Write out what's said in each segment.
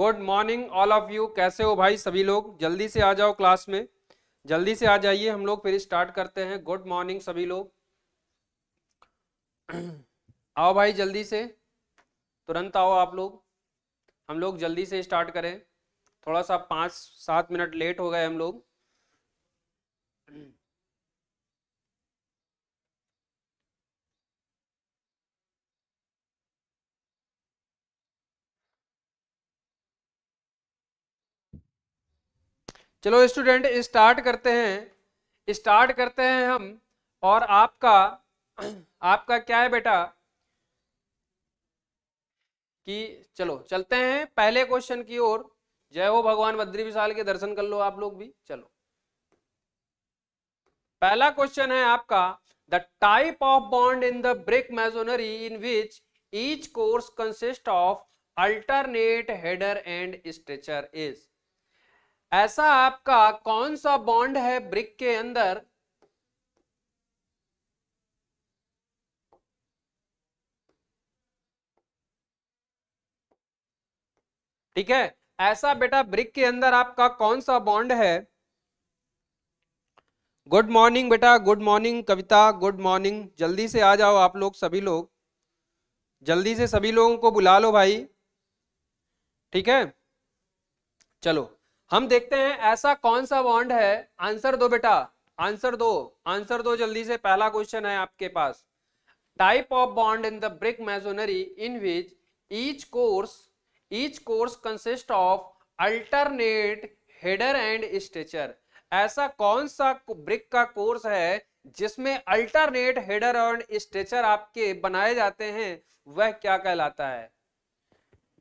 Good morning all of you कैसे हो भाई सभी लोग जल्दी से आ जाओ क्लास में जल्दी से आ जाइए हम लोग फिर स्टार्ट करते हैं गुड मॉर्निंग सभी लोग आओ भाई जल्दी से तुरंत आओ आप लोग हम लोग जल्दी से स्टार्ट करें थोड़ा सा पाँच सात मिनट लेट हो गए हम लोग चलो स्टूडेंट स्टार्ट करते हैं स्टार्ट करते हैं हम और आपका आपका क्या है बेटा कि चलो चलते हैं पहले क्वेश्चन की ओर जय हो भगवान बद्री विशाल के दर्शन कर लो आप लोग भी चलो पहला क्वेश्चन है आपका the type of bond in the brick masonry in which each course consist of alternate header and stretcher is ऐसा आपका कौन सा बॉन्ड है ब्रिक के अंदर ठीक है ऐसा बेटा ब्रिक के अंदर आपका कौन सा बॉन्ड है गुड मॉर्निंग बेटा good morning Kavita good morning जल्दी से आ जाओ आप लोग सभी लोग जल्दी से सभी लोगों को बुला लो भाई ठीक है चलो हम देखते हैं ऐसा कौन सा बॉन्ड है आंसर दो बेटा आंसर दो आंसर दो जल्दी से पहला क्वेश्चन है आपके पास type of bond in the brick masonry in which each course each course consist of alternate header and stretcher ऐसा कौन सा ब्रिक का कोर्स है जिसमें अल्टरनेट हेडर एंड स्ट्रेचर आपके बनाए जाते हैं वह क्या कहलाता है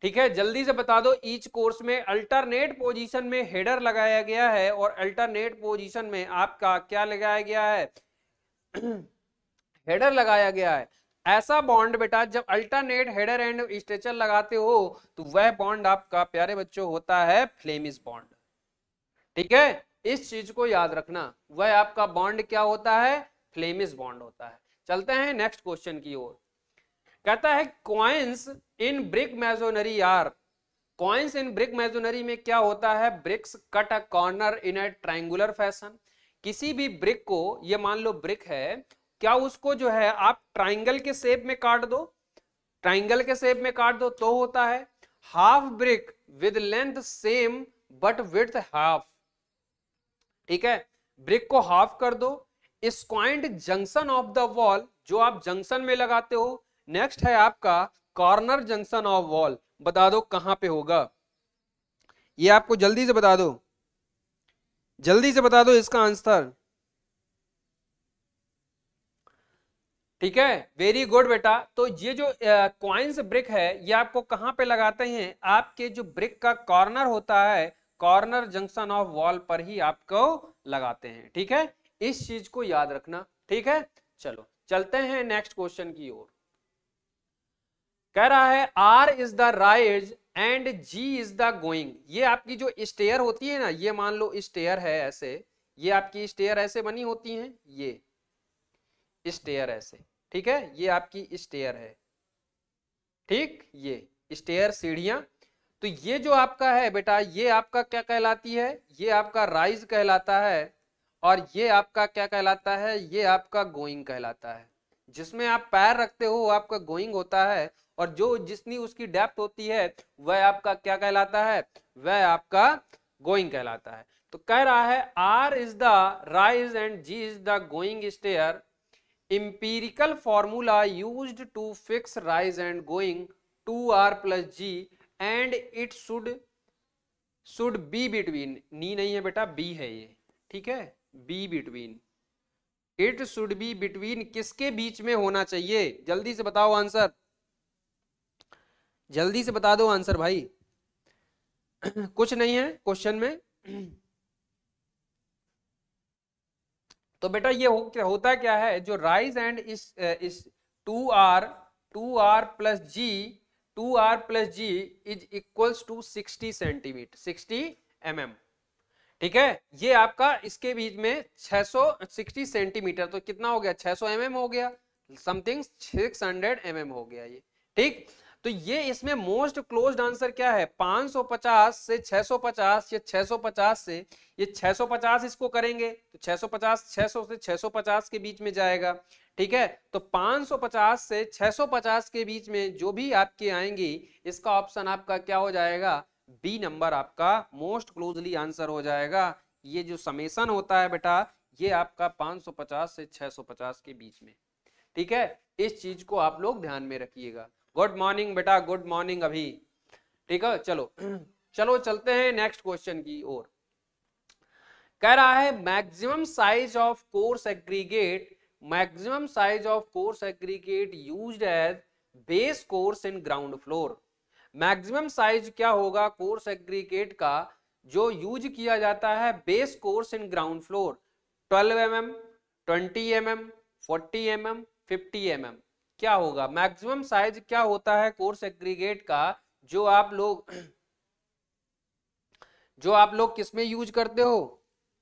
ठीक है जल्दी से बता दो ईच कोर्स में अल्टरनेट पोजीशन में हेडर लगाया गया है और अल्टरनेट पोजीशन में आपका क्या लगाया गया है हेडर लगाया गया है ऐसा बॉन्ड बेटा जब अल्टरनेट हेडर एंड स्ट्रेचर लगाते हो तो वह बॉन्ड आपका प्यारे बच्चों होता है फ्लेमिस बॉन्ड ठीक है इस चीज को याद रखना वह आपका बॉन्ड क्या होता है फ्लेमिस बॉन्ड होता है चलते हैं नेक्स्ट क्वेश्चन की ओर कहता है क्वाइंस इन ब्रिक मेजोनरी यार कॉइन्स इन ब्रिक मेजोनरी में क्या होता है bricks cut a corner in a triangular fashion किसी भी ब्रिक को ये मान लो ब्रिक है क्या उसको जो है आप ट्राइंगल के शेप में काट दो ट्राइंगल के शेप में काट दो तो होता है half brick with length same but with half ठीक है ब्रिक को हाफ कर दो squint junction of the wall जो आप जंक्शन में लगाते हो नेक्स्ट है आपका कॉर्नर जंक्शन ऑफ वॉल बता दो कहां पे होगा ये आपको जल्दी से बता दो जल्दी से बता दो इसका आंसर ठीक है वेरी गुड बेटा तो ये जो क्वाइंस ब्रिक है ये आपको कहां पे लगाते हैं आपके जो ब्रिक का कॉर्नर होता है कॉर्नर जंक्शन ऑफ वॉल पर ही आपको लगाते हैं ठीक है इस चीज को याद रखना ठीक है चलो चलते हैं नेक्स्ट क्वेश्चन की ओर कह रहा है R is the rise and G is the going ये आपकी जो स्टेयर होती है ना ये मान लो स्टेयर है ऐसे ये आपकी स्टेयर ऐसे बनी होती है ये स्टेयर ऐसे ठीक है ये आपकी स्टेयर है ठीक ये स्टेयर सीढ़ियां तो ये जो आपका है बेटा ये आपका क्या कहलाती है ये आपका राइज कहलाता है और ये आपका क्या कहलाता है ये आपका गोइंग कहलाता है जिसमें आप पैर रखते हो आपका गोइंग होता है और जो जितनी उसकी डेप्थ होती है वह आपका क्या कहलाता है वह आपका गोइंग कहलाता है तो कह रहा है R is the rise and G is the going stair empirical formula use to fix rise and going two R plus G and it should should be between नी नहीं है बेटा बी है ये ठीक है B between it should be between किसके बीच में होना चाहिए जल्दी से बताओ आंसर जल्दी से बता दो आंसर भाई कुछ नहीं है क्वेश्चन में तो बेटा ये हो, क्या होता क्या है जो rise and is is two R two R plus G two R plus G is equals to sixty centimetre sixty M M ठीक है ये आपका इसके बीच में 660 सेंटीमीटर तो कितना हो गया 600 सौ mm हो गया समथिंग 600 एम mm हो गया ये ठीक तो ये इसमें मोस्ट क्लोज आंसर क्या है 550 से 650 या 650 से ये 650 इसको करेंगे तो 650 600 से 650 के बीच में जाएगा ठीक है तो 550 से 650 के बीच में जो भी आपके आएंगी इसका ऑप्शन आपका क्या हो जाएगा बी नंबर आपका मोस्ट क्लोजली आंसर हो जाएगा ये जो समेसन होता है बेटा ये आपका 550 से 650 के बीच में ठीक है इस चीज को आप लोग ध्यान में रखिएगा गुड मॉर्निंग बेटा गुड मॉर्निंग अभी ठीक है चलो चलो चलते हैं नेक्स्ट क्वेश्चन की ओर कह रहा है maximum size of coarse aggregate maximum size of coarse aggregate used as base course in ground floor maximum size क्या होगा कोर्स एग्रीगेट का जो यूज किया जाता है base course in ground floor 12 M M twenty M M forty M M fifty M M क्या होगा maximum size क्या होता है कोर्स एग्रीगेट का जो आप लोग जो आप लोग किसमें यूज करते हो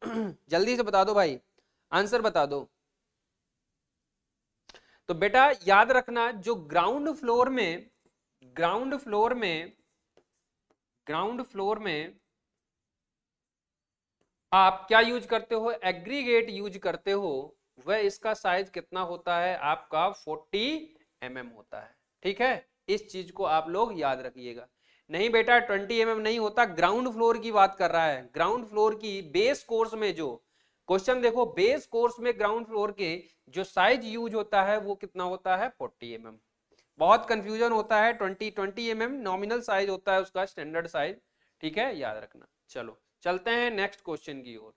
जल्दी से बता दो भाई आंसर बता दो तो बेटा याद रखना जो ग्राउंड फ्लोर में ग्राउंड फ्लोर में ग्राउंड फ्लोर में आप क्या यूज करते हो एग्रीगेट यूज करते हो वह इसका साइज कितना होता है आपका 40 एम mm होता है ठीक है इस चीज को आप लोग याद रखिएगा नहीं बेटा 20 एम mm नहीं होता ग्राउंड फ्लोर की बात कर रहा है ग्राउंड फ्लोर की बेस कोर्स में जो क्वेश्चन देखो बेस कोर्स में ग्राउंड फ्लोर के जो साइज यूज होता है वो कितना होता है 40 एम mm. बहुत कंफ्यूजन होता है 20 20 एम एम नॉमिनल साइज होता है उसका स्टैंडर्ड साइज ठीक है याद रखना चलो चलते हैं नेक्स्ट क्वेश्चन की ओर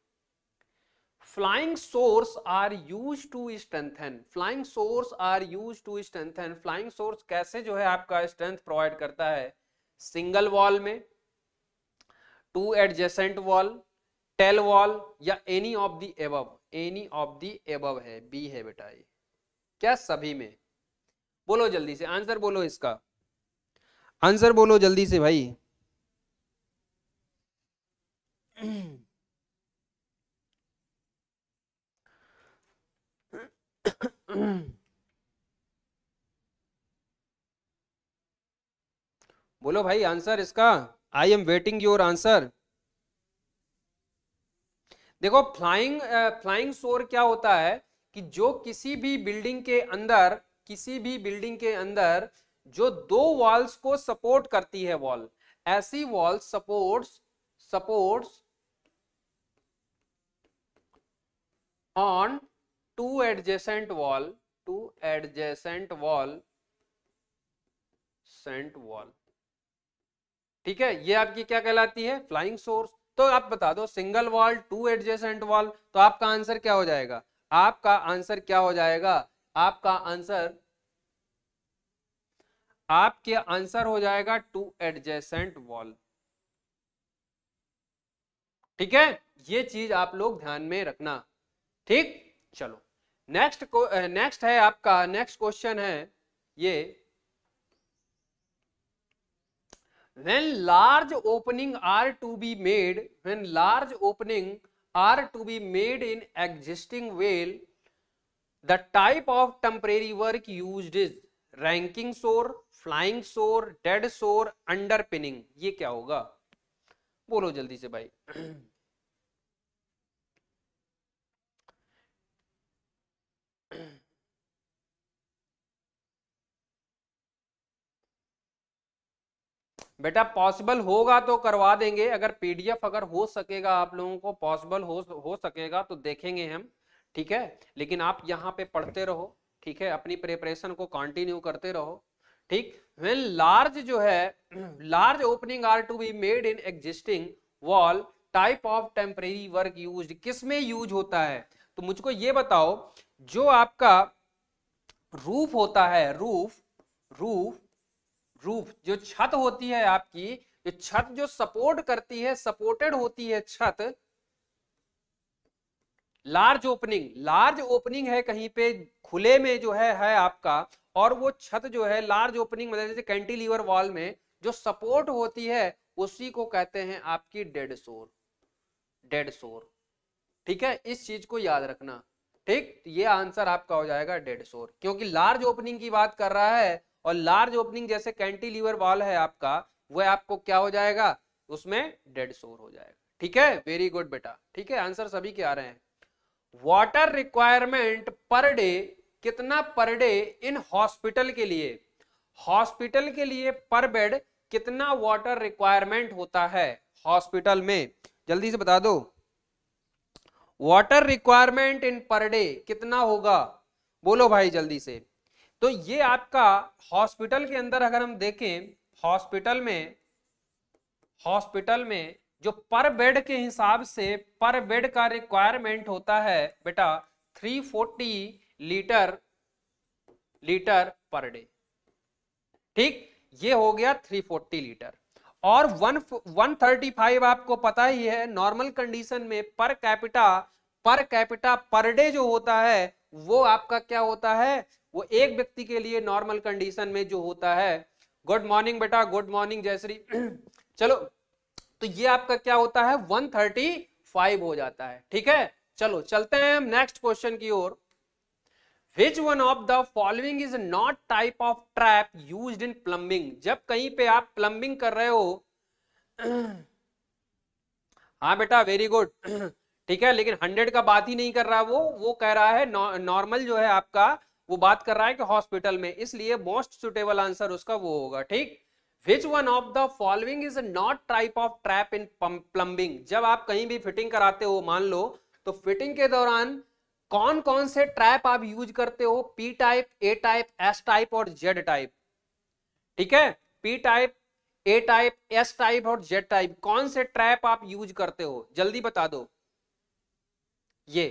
flying source are used to strengthen flying source are used to strengthen flying source कैसे जो है आपका strength provide करता है single wall में two adjacent wall tail wall या any of the above any of the above है B है बेटा ये क्या सभी में बोलो जल्दी से आंसर बोलो इसका आंसर बोलो जल्दी से भाई बोलो भाई आंसर इसका I am waiting your answer देखो फ्लाइंग फ्लाइंग शोर क्या होता है कि जो किसी भी बिल्डिंग के अंदर किसी भी बिल्डिंग के अंदर जो दो वॉल्स को सपोर्ट करती है वॉल ऐसी wall supports supports on two adjacent wall two adjacent wall cent wall ठीक है ये आपकी क्या कहलाती है फ्लाइंग सोर्स तो आप बता दो single wall two adjacent wall तो आपका आंसर क्या हो जाएगा आपका आंसर क्या हो जाएगा आपका आंसर आपके आंसर हो जाएगा टू एडजेसेंट वॉल ठीक है ये चीज आप लोग ध्यान में रखना ठीक चलो नेक्स्ट नेक्स्ट uh, है आपका नेक्स्ट क्वेश्चन है ये when large opening are to be made when large opening are to be made in existing well the type of temporary work use is ranking shore flying shore dead shore underpinning ये क्या होगा बोलो जल्दी से भाई बेटा possible होगा तो करवा देंगे अगर पीडीएफ अगर हो सकेगा आप लोगों को पॉसिबल हो हो सकेगा तो देखेंगे हम ठीक है लेकिन आप यहाँ पे पढ़ते रहो ठीक है अपनी प्रिपरेशन को कंटिन्यू करते रहो ठीक वेन लार्ज जो है large opening are to be made in existing wall type of temporary work use किस में यूज होता है तो मुझको ये बताओ जो आपका रूफ होता है रूफ रूफ रूफ जो छत होती है आपकी जो छत जो सपोर्ट करती है सपोर्टेड होती है छत लार्ज ओपनिंग लार्ज ओपनिंग है कहीं पे खुले में जो है है आपका और वो छत जो है लार्ज ओपनिंग मतलब जैसे कैंटिलीवर वॉल में जो सपोर्ट होती है उसी को कहते हैं आपकी डेड सोर डेड सोर ठीक है इस चीज को याद रखना ठीक ये आंसर आपका हो जाएगा डेड सोर क्योंकि लार्ज ओपनिंग की बात कर रहा है और लार्ज ओपनिंग जैसे कैंटीलिवर वॉल है आपका वह आपको क्या हो जाएगा उसमें डेड सोर हो जाएगा ठीक है वेरी गुड बेटा ठीक है आंसर सभी के आ रहे हैं वाटर रिक्वायरमेंट पर डे कितना पर डे इन हॉस्पिटल के लिए हॉस्पिटल के लिए पर बेड कितना वाटर रिक्वायरमेंट होता है हॉस्पिटल में जल्दी से बता दो water requirement in per day कितना होगा बोलो भाई जल्दी से तो ये आपका हॉस्पिटल के अंदर अगर हम देखें हॉस्पिटल में हॉस्पिटल में जो पर बेड के हिसाब से पर बेड का रिक्वायरमेंट होता है बेटा 340 लीटर लीटर पर डे ठीक ये हो गया 340 लीटर और वन 135 आपको पता ही है नॉर्मल कंडीशन में per capita per capita per day जो होता है वो आपका क्या होता है वो एक व्यक्ति के लिए नॉर्मल कंडीशन में जो होता है गुड मॉर्निंग बेटा गुड मॉर्निंग जयश्री चलो तो ये आपका क्या होता है 135 हो जाता है ठीक है चलो चलते हैं हम नेक्स्ट क्वेश्चन की ओर which one of the following is not type of trap use in plumbing जब कहीं पे आप प्लम्बिंग कर रहे हो हाँ बेटा वेरी गुड ठीक है लेकिन हंड्रेड का बात ही नहीं कर रहा वो वो कह रहा है नॉर्मल नौ, जो है आपका वो बात कर रहा है कि हॉस्पिटल में इसलिए मोस्ट सुटेबल आंसर उसका वो होगा ठीक which one of the following is not type of trap in plumbing जब आप कहीं भी फिटिंग कराते हो मान लो तो फिटिंग के दौरान कौन कौन से ट्रैप आप यूज करते हो P type A type S type और जेड टाइप ठीक है P type A type S type और जेड टाइप कौन से ट्रैप आप यूज करते हो जल्दी बता दो ये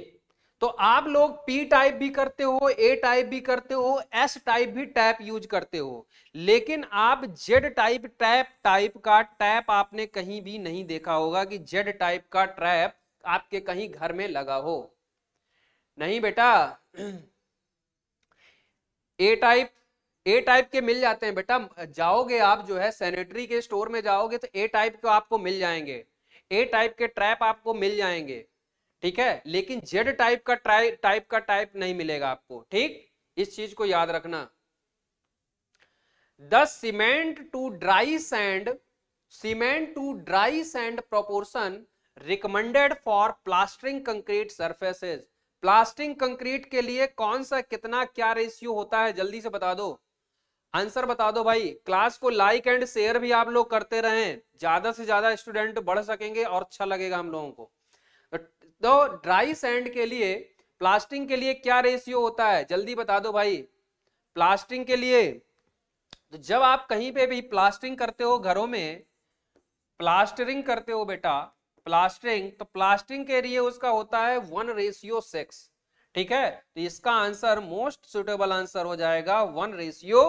तो आप लोग पी टाइप भी करते हो ए टाइप भी करते हो एस टाइप भी टैप यूज करते हो लेकिन आप जेड टाइप टैप टाइप का टैप आपने कहीं भी नहीं देखा होगा कि जेड टाइप का ट्रैप आपके कहीं घर में लगा हो नहीं बेटा ए टाइप ए टाइप के मिल जाते हैं बेटा जाओगे आप जो है सैनिटरी के स्टोर में जाओगे तो ए टाइप के आपको मिल जाएंगे ए टाइप के ट्रैप आपको मिल जाएंगे ठीक है लेकिन जेड टाइप का टाइप का टाइप नहीं मिलेगा आपको ठीक इस चीज को याद रखना the cement to dry sand cement to dry sand proportion recommended for plastering concrete surfaces plastering concrete के लिए कौन सा कितना क्या रेशियो होता है जल्दी से बता दो आंसर बता दो भाई क्लास को लाइक एंड शेयर भी आप लोग करते रहें ज्यादा से ज्यादा स्टूडेंट बढ़ सकेंगे और अच्छा लगेगा हम लोगों को तो ड्राई सैंड के लिए प्लास्टिंग के लिए क्या रेशियो होता है जल्दी बता दो भाई प्लास्टिंग के लिए तो जब आप कहीं पे भी प्लास्टिंग करते हो घरों में प्लास्टरिंग करते हो बेटा प्लास्टरिंग तो प्लास्टिंग के लिए उसका होता है वन रेशियो सिक्स ठीक है तो इसका आंसर मोस्ट सुटेबल आंसर हो जाएगा वन रेशियो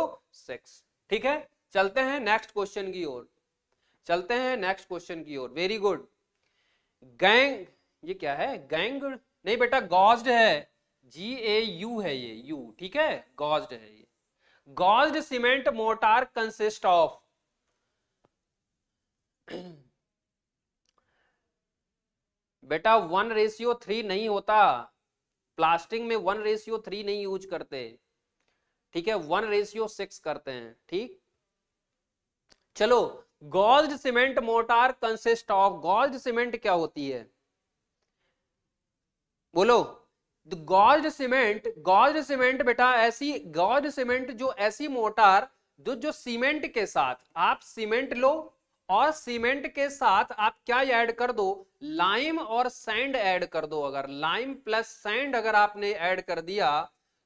सिक्स ठीक है चलते हैं नेक्स्ट क्वेश्चन की ओर चलते हैं नेक्स्ट क्वेश्चन की ओर वेरी गुड गैंग ये क्या है गैंग नहीं बेटा गॉज है जी ए यू है ये यू ठीक है गॉज्ड है ये gauged cement mortar consist of बेटा वन रेशियो थ्री नहीं होता प्लास्टिक में वन रेशियो थ्री नहीं यूज करते ठीक है वन रेशियो सिक्स करते हैं ठीक चलो gauged cement mortar consist of gauged cement क्या होती है बोलो गॉज सीमेंट गॉज सीमेंट बेटा ऐसी गॉज सीमेंट जो ऐसी मोटार जो जो सीमेंट के साथ आप सीमेंट लो और सीमेंट के साथ आप क्या ऐड कर दो लाइम और सैंड ऐड कर दो अगर लाइम प्लस सैंड अगर आपने ऐड कर दिया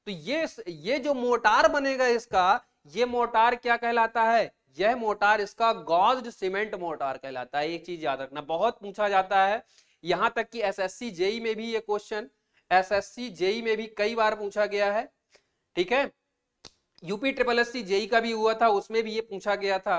तो ये ये जो मोटार बनेगा इसका ये मोटार क्या कहलाता है यह मोटार इसका गॉज्ड सीमेंट मोटार कहलाता है एक चीज याद रखना बहुत पूछा जाता है यहां तक कि एसएससी जेई e में भी ये क्वेश्चन एसएससी जेई में भी कई बार पूछा गया है ठीक है UP triple S C JE का भी हुआ था उसमें भी ये पूछा गया था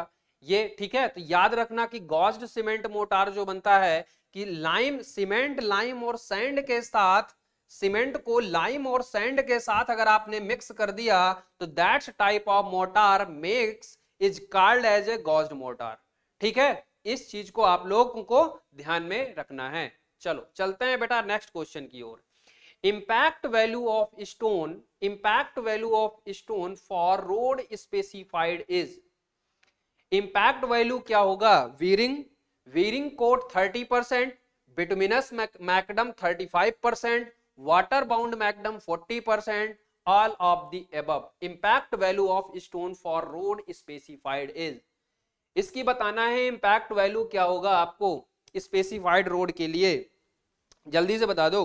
ये ठीक है तो याद रखना कि गॉस्ड सीमेंट मोटार जो बनता है कि लाइम सीमेंट लाइम और सैंड के साथ सीमेंट को लाइम और सैंड के साथ अगर आपने मिक्स कर दिया तो that's type of mortar mix is called as a gauged mortar ठीक है इस चीज को आप लोगों को ध्यान में रखना है चलो चलते हैं बेटा नेक्स्ट क्वेश्चन की ओर impact value of stone impact value of stone for road specified is impact value क्या होगा wearing wearing coat 30% percent bituminous macadam 35% percent water bound macadam forty percent all of value of stone for road specified is इसकी बताना है impact value क्या होगा आपको specified road के लिए जल्दी से बता दो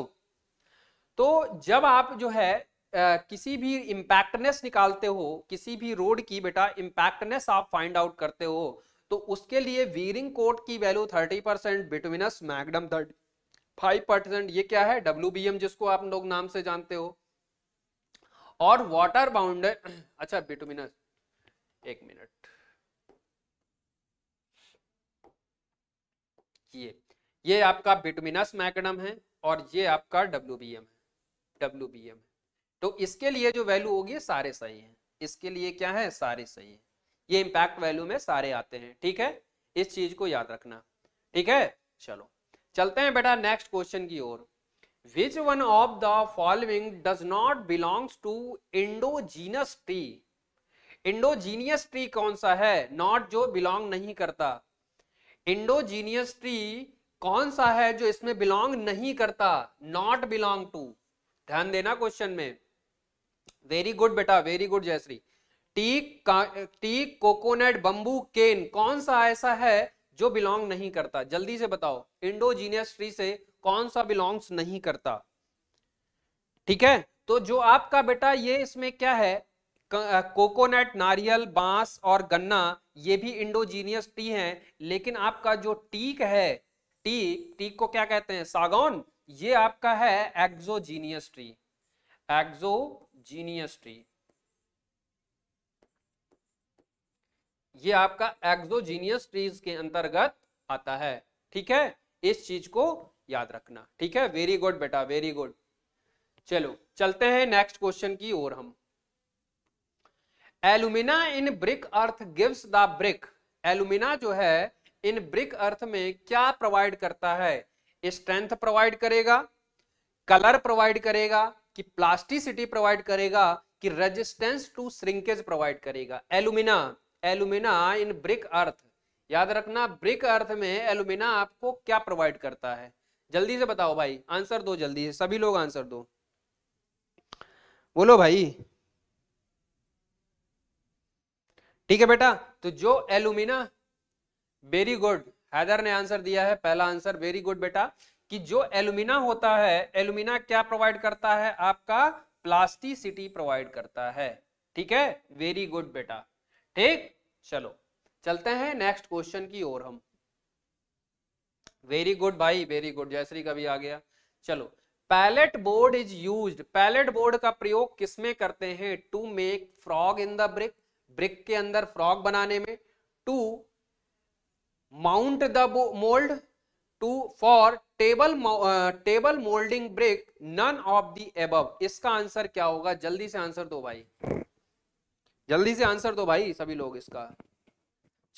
तो जब आप जो है आ, किसी भी इम्पैक्टनेस निकालते हो किसी भी रोड की बेटा इम्पैक्टनेस आप फाइंड आउट करते हो तो उसके लिए वीरिंग कोट की value 30 percent bituminous macadam thirty five percent ये क्या है डब्ल्यू जिसको आप लोग नाम से जानते हो और वाटर बाउंड अच्छा बिटुमिनस एक मिनट ये ये आपका बिटमिनस मैगनम है और ये आपका डब्ल्यू बी एम है डब्ल्यू बी एम तो इसके लिए जो वैल्यू होगी सारे सही है इसके लिए क्या है सारे सही है ये इम्पैक्ट वैल्यू में सारे आते हैं ठीक है इस चीज को याद रखना ठीक है चलो चलते हैं बेटा नेक्स्ट क्वेश्चन की ओर which one of the following does not belongs to indigenous tree indigenous tree कौन सा है नॉट जो बिलोंग नहीं करता इंडोजीनियस ट्री कौन सा है जो इसमें बिलोंग नहीं करता नॉट बिलोंग टू ध्यान देना क्वेश्चन में वेरी गुड बेटा very good Jayshree teak teak coconut bamboo cane कौन सा ऐसा है जो बिलोंग नहीं करता जल्दी से बताओ इंडोजीनियस ट्री से कौन सा बिलोंग्स नहीं करता ठीक है तो जो आपका बेटा ये इसमें क्या है कोकोनट नारियल बांस और गन्ना ये भी इंडोजीनियस टी हैं लेकिन आपका जो टीक है टी टीक को क्या कहते हैं सागौन ये आपका है एक्सोजीनियस ट्री एक्सोजीनियस ट्री ये आपका एक्सोजीनियस ट्रीज के अंतर्गत आता है ठीक है इस चीज को याद रखना ठीक है वेरी गुड बेटा वेरी गुड चलो चलते हैं नेक्स्ट क्वेश्चन की ओर हम alumina in brick earth gives the brick alumina जो है इन ब्रिक अर्थ में क्या प्रोवाइड करता है स्ट्रेंथ प्रोवाइड करेगा कलर प्रोवाइड करेगा कि प्लास्टिसिटी प्रोवाइड करेगा कि रेजिस्टेंस टू श्रिंकेज प्रोवाइड करेगा alumina alumina in brick earth याद रखना ब्रिक अर्थ में एलुमिना आपको क्या प्रोवाइड करता है जल्दी से बताओ भाई आंसर दो जल्दी से सभी लोग आंसर दो बोलो भाई ठीक है बेटा तो जो एलुमिना वेरी गुड हैदर ने आंसर दिया है पहला आंसर वेरी गुड बेटा कि जो एलुमिना होता है एलुमिना क्या प्रोवाइड करता है आपका प्लास्टिसिटी प्रोवाइड करता है ठीक है वेरी गुड बेटा ठीक चलो चलते हैं नेक्स्ट क्वेश्चन की ओर हम वेरी गुड भाई वेरी गुड जयश्री का भी आ गया चलो pallet board is use pallet board का प्रयोग किसमें करते हैं to make frog in the brick brick के अंदर फ्रॉग बनाने में to mount the mould to for table table moulding brick none of the above इसका आंसर क्या होगा जल्दी से आंसर दो भाई जल्दी से आंसर दो भाई सभी लोग इसका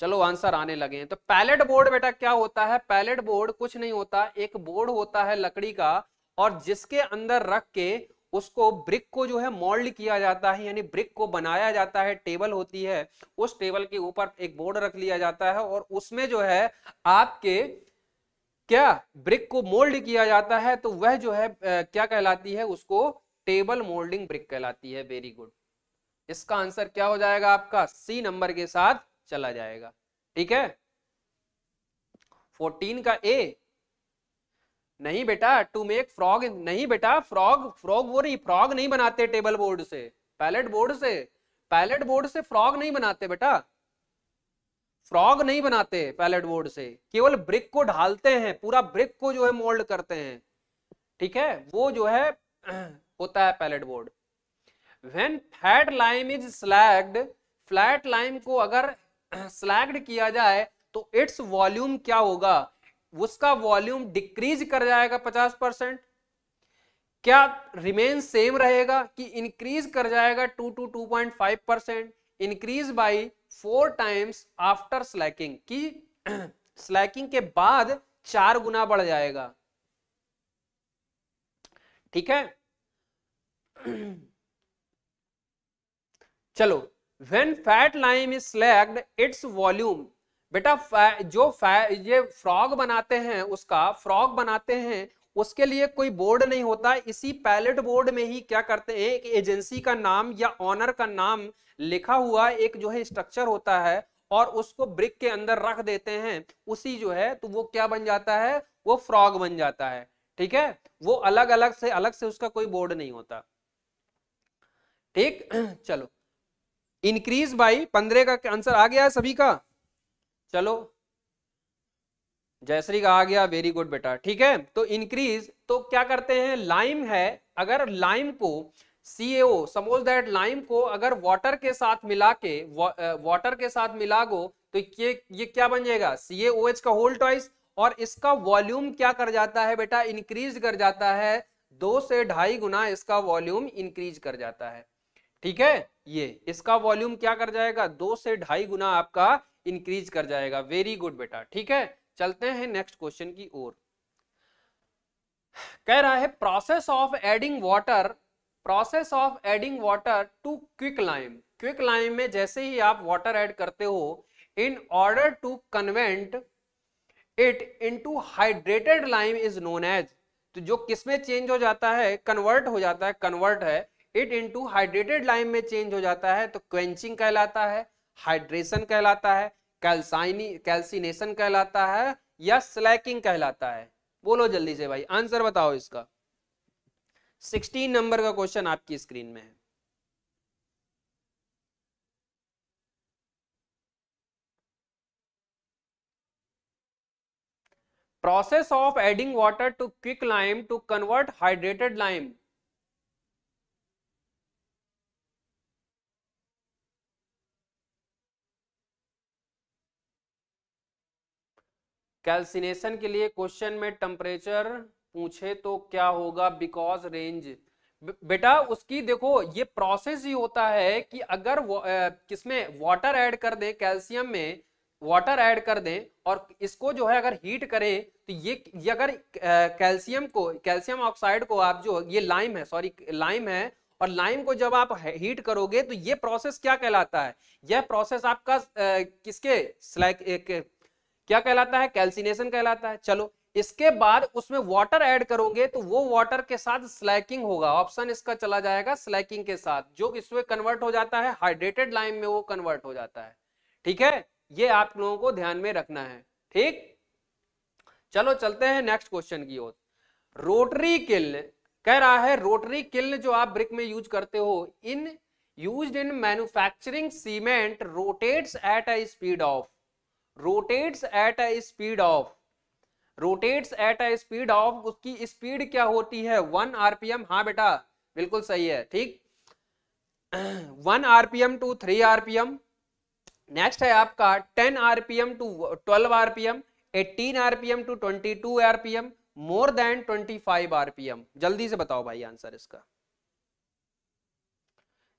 चलो आंसर आने लगे हैं तो पैलेट बोर्ड बेटा क्या होता है पैलेट बोर्ड कुछ नहीं होता एक बोर्ड होता है लकड़ी का और जिसके अंदर रख के उसको ब्रिक को जो है मोल्ड किया जाता है यानी ब्रिक को बनाया जाता है टेबल होती है उस टेबल के ऊपर एक बोर्ड रख लिया जाता है और उसमें जो है आपके क्या ब्रिक को मोल्ड किया जाता है तो वह जो है क्या कहलाती है उसको टेबल मोल्डिंग ब्रिक कहलाती है वेरी गुड इसका आंसर क्या हो जाएगा आपका सी नंबर के साथ चला जाएगा ठीक है फोर्टीन का ए नहीं बेटा टू मेक फ्रॉग नहीं बेटा फ्रॉग फ्रॉग वो रही फ्रॉग नहीं बनाते टेबल बोर्ड से पैलेट बोर्ड से पैलेट बोर्ड से फ्रॉग नहीं बनाते बेटा फ्रॉग नहीं बनाते पैलेट बोर्ड से केवल ब्रिक को ढालते हैं पूरा ब्रिक को जो है मोल्ड करते हैं ठीक है वो जो है होता है pallet board when fat lime is slaked flat lime को अगर स्लैग्ड किया जाए तो इट्स वॉल्यूम क्या होगा उसका वॉल्यूम डिक्रीज कर जाएगा पचास परसेंट क्या रिमेन सेम रहेगा कि इंक्रीज कर जाएगा two two two point five percent increase by four times after slaking की स्लैकिंग के बाद चार गुना बढ़ जाएगा ठीक है चलो when fat lime is slaked its volume बेटा जो ये फ्रॉग बनाते हैं उसका फ्रॉग बनाते हैं उसके लिए कोई बोर्ड नहीं होता इसी पैलेट बोर्ड में ही क्या करते हैं एक एजेंसी का नाम या ऑनर का नाम लिखा हुआ एक जो है स्ट्रक्चर होता है और उसको ब्रिक के अंदर रख देते हैं उसी जो है तो वो क्या बन जाता है वो फ्रॉग बन जाता है ठीक है वो अलग अलग से अलग से उसका कोई बोर्ड नहीं होता ठीक चलो इंक्रीज बाई पंद्रह का आंसर आ गया है सभी का चलो जयश्री का आ गया वेरी गुड बेटा ठीक है तो इंक्रीज तो क्या करते हैं लाइम है अगर लाइम को सीएओ समोज दैट लाइम को अगर वाटर के साथ मिला के वाटर के साथ मिला गो तो ये ये क्या बन जाएगा सीएओएच का होल टॉइस और इसका वॉल्यूम क्या कर जाता है बेटा इंक्रीज कर जाता है दो से ढाई गुना इसका वॉल्यूम इंक्रीज कर जाता है ठीक है ये इसका वॉल्यूम क्या कर जाएगा दो से ढाई गुना आपका इंक्रीज कर जाएगा वेरी गुड बेटा ठीक है चलते हैं नेक्स्ट क्वेश्चन की ओर कह रहा है process of adding water process of adding water to quick lime quick lime में जैसे ही आप वाटर ऐड करते हो in order to convert it into hydrated lime is known as तो जो किसमें चेंज हो जाता है कन्वर्ट हो जाता है कन्वर्ट है इट इनटू हाइड्रेटेड लाइम में चेंज हो जाता है तो क्वेंचिंग कहलाता है हाइड्रेशन कहलाता है कैल्साइनी कैल्सिनेशन कहलाता है या स्लैकिंग कहलाता है बोलो जल्दी से भाई आंसर बताओ इसका 16 नंबर का क्वेश्चन आपकी स्क्रीन में है process of adding water to quick lime to convert hydrated lime calcination के लिए क्वेश्चन में टेम्परेचर पूछे तो क्या होगा बिकॉज रेंज बेटा उसकी देखो ये प्रोसेस ही होता है कि अगर किसमें वाटर ऐड कर दें कैल्शियम में वाटर ऐड कर दें और इसको जो है अगर हीट करें तो ये, ये अगर कैल्शियम को कैल्शियम ऑक्साइड को आप जो ये लाइम है सॉरी लाइम है और लाइम को जब आप हीट करोगे तो ये प्रोसेस क्या कहलाता है यह प्रोसेस आपका आ, किसके स्लैक क्या कहलाता है कैल्सिनेशन कहलाता है चलो इसके बाद उसमें वाटर ऐड करोगे तो वो वाटर के साथ स्लैकिंग होगा ऑप्शन इसका चला जाएगा स्लैकिंग के साथ जो इसमें कन्वर्ट हो जाता है हाइड्रेटेड लाइम में वो कन्वर्ट हो जाता है ठीक है ये आप लोगों को ध्यान में रखना है ठीक चलो चलते हैं नेक्स्ट क्वेश्चन की ओर रोटरी किल्न कह रहा है रोटरी किल्न जो आप ब्रिक में यूज करते हो in use in manufacturing cement rotates at a speed of rotates at a speed of rotates at a speed of उसकी स्पीड क्या होती है वन आरपीएम हाँ बेटा बिल्कुल सही है ठीक one RPM to three RPM next है आपका ten RPM to twelve RPM eighteen RPM to twenty two RPM more than twenty five RPM जल्दी से बताओ भाई आंसर इसका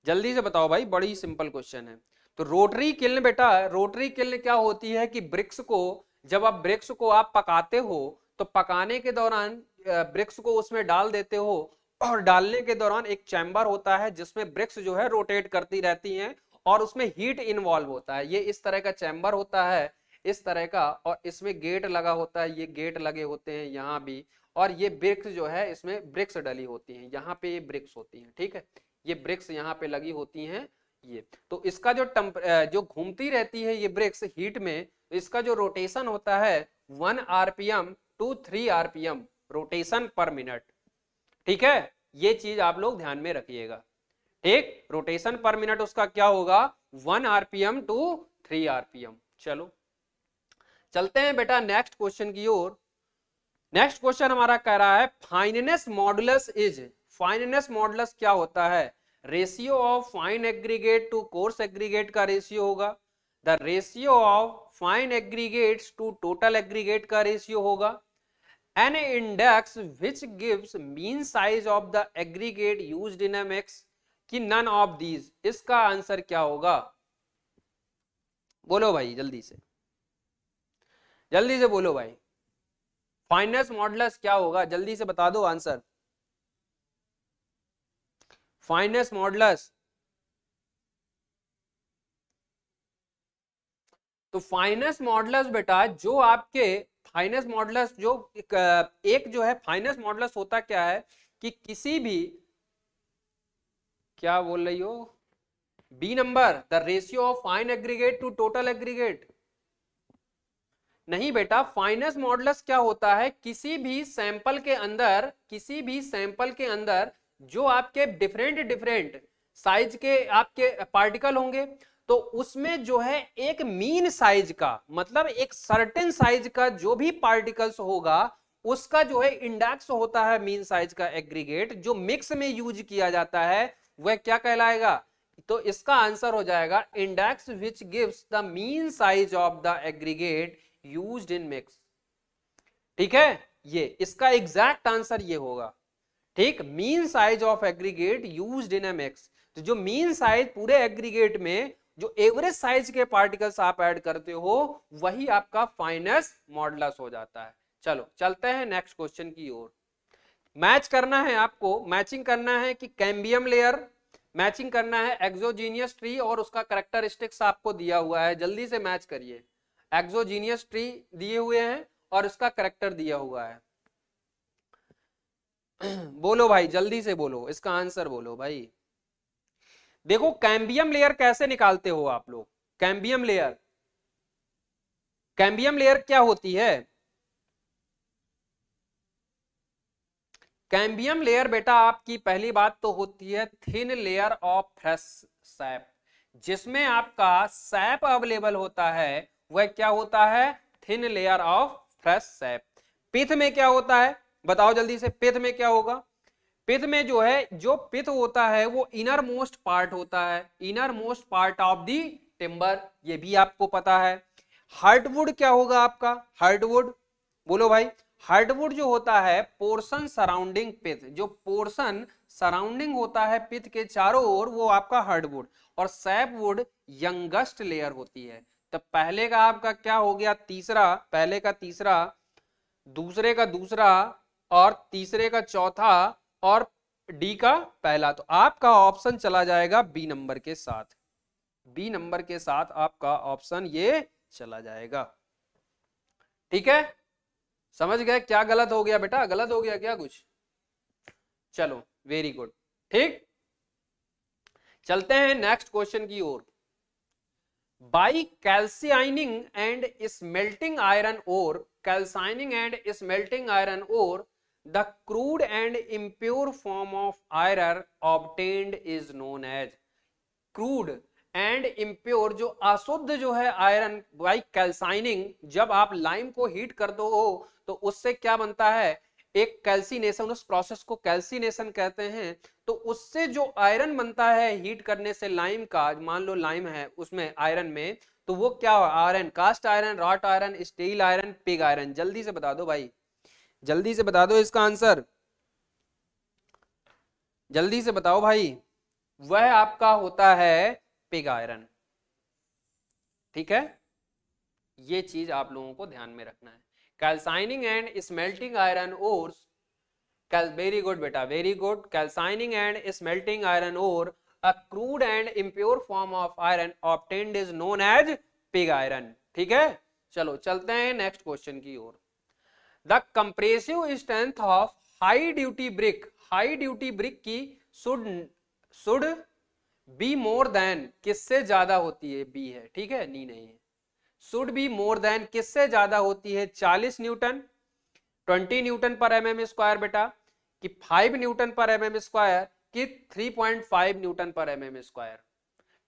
जल्दी से बताओ भाई बड़ी सिंपल क्वेश्चन है तो रोटरी किल्न बेटा रोटरी किल्न क्या होती है कि ब्रिक्स को जब आप ब्रिक्स को आप पकाते हो तो पकाने के दौरान ब्रिक्स को उसमें डाल देते हो और डालने के दौरान एक चैम्बर होता है जिसमें ब्रिक्स जो है रोटेट करती रहती हैं और उसमें हीट इन्वॉल्व होता है ये इस तरह का चैम्बर होता है इस तरह का और इसमें गेट लगा होता है ये गेट लगे होते हैं यहाँ भी और ये ब्रिक्स जो है इसमें ब्रिक्स डली होती हैं यहाँ पे ये ब्रिक्स होती हैं ठीक है ये ब्रिक्स यहाँ पे लगी होती हैं ये तो इसका जो टम्प जो घूमती रहती है ये ब्रेक्स हीट में इसका जो रोटेशन होता है one RPM to three RPM rotation per minute ठीक है ये चीज आप लोग ध्यान में रखिएगा ठीक रोटेशन पर मिनट उसका क्या होगा one RPM to three RPM चलो चलते हैं बेटा नेक्स्ट क्वेश्चन की ओर नेक्स्ट क्वेश्चन हमारा कह रहा है fineness modulus is fineness modulus क्या होता है ratio of fine aggregate to coarse aggregate का रेशियो होगा the ratio of fine aggregates to total aggregate का रेशियो होगा an index which gives mean size of the aggregate use in M X कि none of these इसका answer क्या होगा बोलो भाई जल्दी से जल्दी से बोलो भाई फाइनेंस मॉडल क्या होगा जल्दी से बता दो आंसर फाइनेस मॉडलस तो फाइनेस मॉडलस बेटा जो आपके फाइनेस मॉडलस जो एक जो है फाइनेस मॉडलस होता क्या है कि किसी भी क्या बोल रही हो B number the ratio of fine aggregate to total aggregate नहीं बेटा फाइनेस मॉडलस क्या होता है किसी भी सैंपल के अंदर किसी भी सैंपल के अंदर जो आपके डिफरेंट डिफरेंट साइज के आपके पार्टिकल होंगे तो उसमें जो है एक मीन साइज का मतलब एक सर्टेन साइज का जो भी पार्टिकल्स होगा उसका जो है इंडेक्स होता है मीन साइज का एग्रीगेट जो मिक्स में यूज किया जाता है वह क्या कहलाएगा तो इसका आंसर हो जाएगा index which gives the mean size of the aggregate used in mix ठीक है ये इसका एग्जैक्ट आंसर ये होगा ठीक mean size of aggregate use in M X तो जो मीन साइज पूरे एग्रीगेट में जो एवरेज साइज के पार्टिकल्स आप ऐड करते हो वही आपका फाइनेस मॉडलस हो जाता है चलो चलते हैं नेक्स्ट क्वेश्चन की ओर मैच करना है आपको मैचिंग करना है कि कैम्बियम लेयर मैचिंग करना है एक्सोजीनियस ट्री और उसका करेक्टरिस्टिक्स आपको दिया हुआ है जल्दी से मैच करिए एक्सोजीनियस ट्री दिए हुए हैं और उसका करेक्टर दिया हुआ है बोलो भाई जल्दी से बोलो इसका आंसर बोलो भाई देखो कैम्बियम लेयर कैसे निकालते हो आप लोग कैम्बियम लेयर कैम्बियम लेयर क्या होती है कैम्बियम लेयर बेटा आपकी पहली बात तो होती है thin layer of fresh sap जिसमें आपका सैप अवेलेबल होता है वह क्या होता है thin layer of fresh sap pith में क्या होता है बताओ जल्दी से पिथ में क्या होगा पिथ में जो है जो पिथ होता है वो इनर मोस्ट पार्ट होता है inner most part of the timber ये भी आपको पता है हार्डवुड क्या होगा आपका हार्डवुड बोलो भाई हार्डवुड जो होता है पोर्शन सराउंडिंग पिथ जो पोर्शन सराउंडिंग होता है पिथ के चारों ओर वो आपका हार्डवुड और सैपवुड यंगस्ट लेयर होती है तो पहले का आपका क्या हो गया तीसरा पहले का तीसरा दूसरे का दूसरा और तीसरे का चौथा और डी का पहला तो आपका ऑप्शन चला जाएगा बी नंबर के साथ बी नंबर के साथ आपका ऑप्शन ये चला जाएगा ठीक है समझ गए क्या गलत हो गया बेटा गलत हो गया क्या कुछ चलो वेरी गुड ठीक चलते हैं नेक्स्ट क्वेश्चन की ओर by calcining and smelting iron ore calcining and smelting iron ore the crude and impure form of iron obtained is known as crude and impure जो अशुद्ध जो है आयरन बाई कैल्साइनिंग जब आप लाइम को हीट कर दो तो उससे क्या बनता है एक कैल्सिनेशन उस प्रोसेस को कैल्सिनेशन कहते हैं तो उससे जो आयरन बनता है हीट करने से लाइम का मान लो लाइम है उसमें आयरन में तो वो क्या iron cast iron wrought iron steel iron pig iron जल्दी से बता दो भाई जल्दी से बता दो इसका आंसर जल्दी से बताओ भाई वह आपका होता है पिग आयरन ठीक है ये चीज आप लोगों को ध्यान में रखना है कैल्साइनिंग एंड स्मेल्टिंग आयरन और वेरी गुड बेटा very good calcining and smelting iron ore a crude and impure form of iron obtained is known as pig iron ठीक है चलो चलते हैं नेक्स्ट क्वेश्चन की ओर the compressive strength of high duty brick high duty brick की should should be more than किससे ज्यादा होती है बी है ठीक है नी नहीं है सुड बी मोर देन किससे ज्यादा होती है 40 newton 20 newton per M M square बेटा कि 5 Newton per M M square कि 3.5 newton per M M square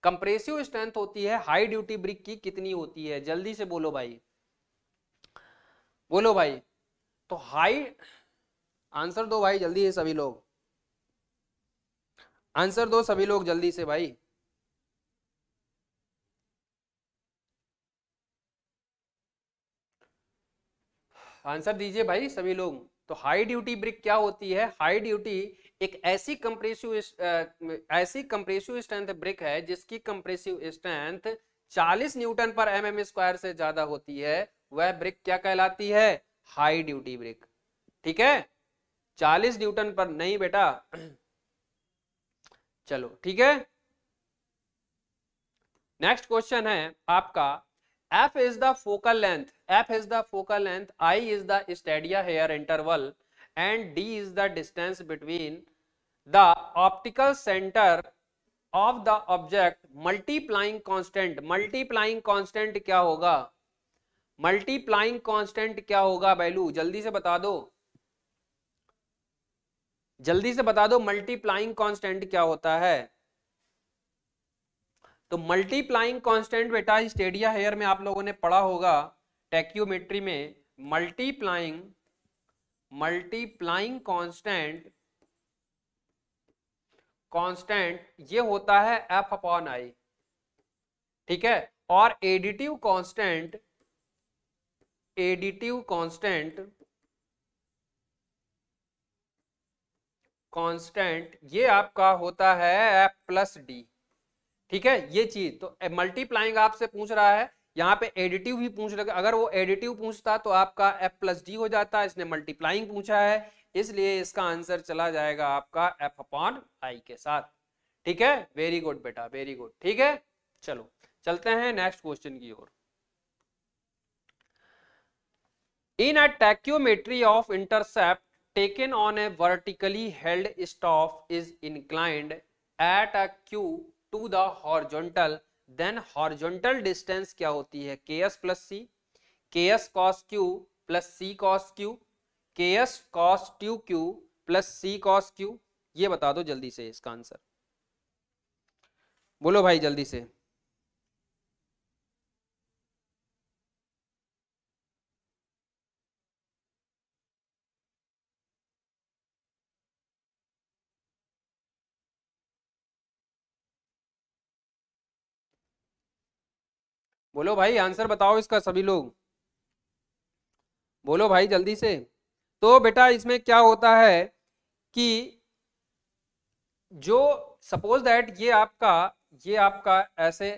compressive strength होती है हाई ड्यूटी ब्रिक की कितनी होती है जल्दी से बोलो भाई बोलो भाई तो हाई आंसर दो भाई जल्दी से सभी लोग आंसर दो सभी लोग जल्दी से भाई आंसर दीजिए भाई सभी लोग तो हाई ड्यूटी ब्रिक क्या होती है हाई ड्यूटी एक ऐसी कंप्रेसिव ऐसी कंप्रेसिव स्ट्रेंथ ब्रिक है जिसकी compressive strength 40 newton per MM M square से ज्यादा होती है वह ब्रिक क्या कहलाती है हाई ड्यूटी ब्रेक ठीक है चालीस न्यूटन पर नहीं बेटा चलो ठीक है नेक्स्ट क्वेश्चन है आपका F is the focal length F is the focal length I is the stadia hair interval and D is the distance between the optical centre of the object multiplying constant multiplying constant क्या होगा multiplying constant क्या होगा value जल्दी से बता दो जल्दी से बता दो मल्टीप्लाइंग कांस्टेंट क्या होता है तो मल्टीप्लाइंग कांस्टेंट बेटा स्टेडिया हेयर में आप लोगों ने पढ़ा होगा टेक्योमेट्री में मल्टीप्लाइंग मल्टीप्लाइंग कांस्टेंट कांस्टेंट ये होता है एफ अपॉन आई ठीक है और additive constant additive constant constant ये आपका होता है एफ प्लस डी ठीक है ये चीज तो मल्टीप्लाइंग आपसे पूछ रहा है यहाँ पे एडिटिव भी पूछ लगा अगर वो एडिटिव पूछता तो आपका एफ प्लस डी हो जाता इसने मल्टीप्लाइंग पूछा है इसलिए इसका आंसर चला जाएगा आपका एफ अपॉन आई के साथ ठीक है वेरी गुड बेटा वेरी गुड ठीक है चलो चलते हैं नेक्स्ट क्वेश्चन की ओर in a tacheometry of intercept taken on a vertically held staff is inclined at a Q to the horizontal then horizontal distance क्या होती है K S plus C K S cos Q plus C cos Q K S cos two Q plus C cos Q ये बता दो जल्दी से इसका answer बोलो भाई जल्दी से बोलो भाई आंसर बताओ इसका सभी लोग बोलो भाई जल्दी से तो बेटा इसमें क्या होता है कि जो सपोज दैट ये आपका ये आपका ऐसे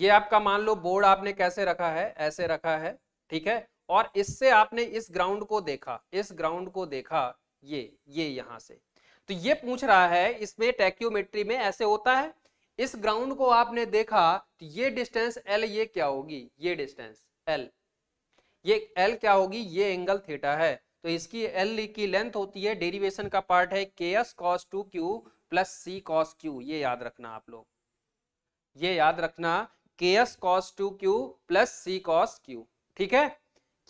ये आपका मान लो बोर्ड आपने कैसे रखा है ऐसे रखा है ठीक है और इससे आपने इस ग्राउंड को देखा इस ग्राउंड को देखा ये ये यहां से तो ये पूछ रहा है इसमें टैक्योमेट्री में ऐसे होता है इस ग्राउंड को आपने देखा तो ये डिस्टेंस एल ये क्या होगी ये डिस्टेंस एल ये एल क्या होगी ये एंगल थीटा है तो इसकी एल की लेंथ होती है डेरिवेशन का पार्ट है K S cos two Q plus C cos Q ये याद रखना आप लोग ये याद रखना K S cos two Q plus C cos Q ठीक है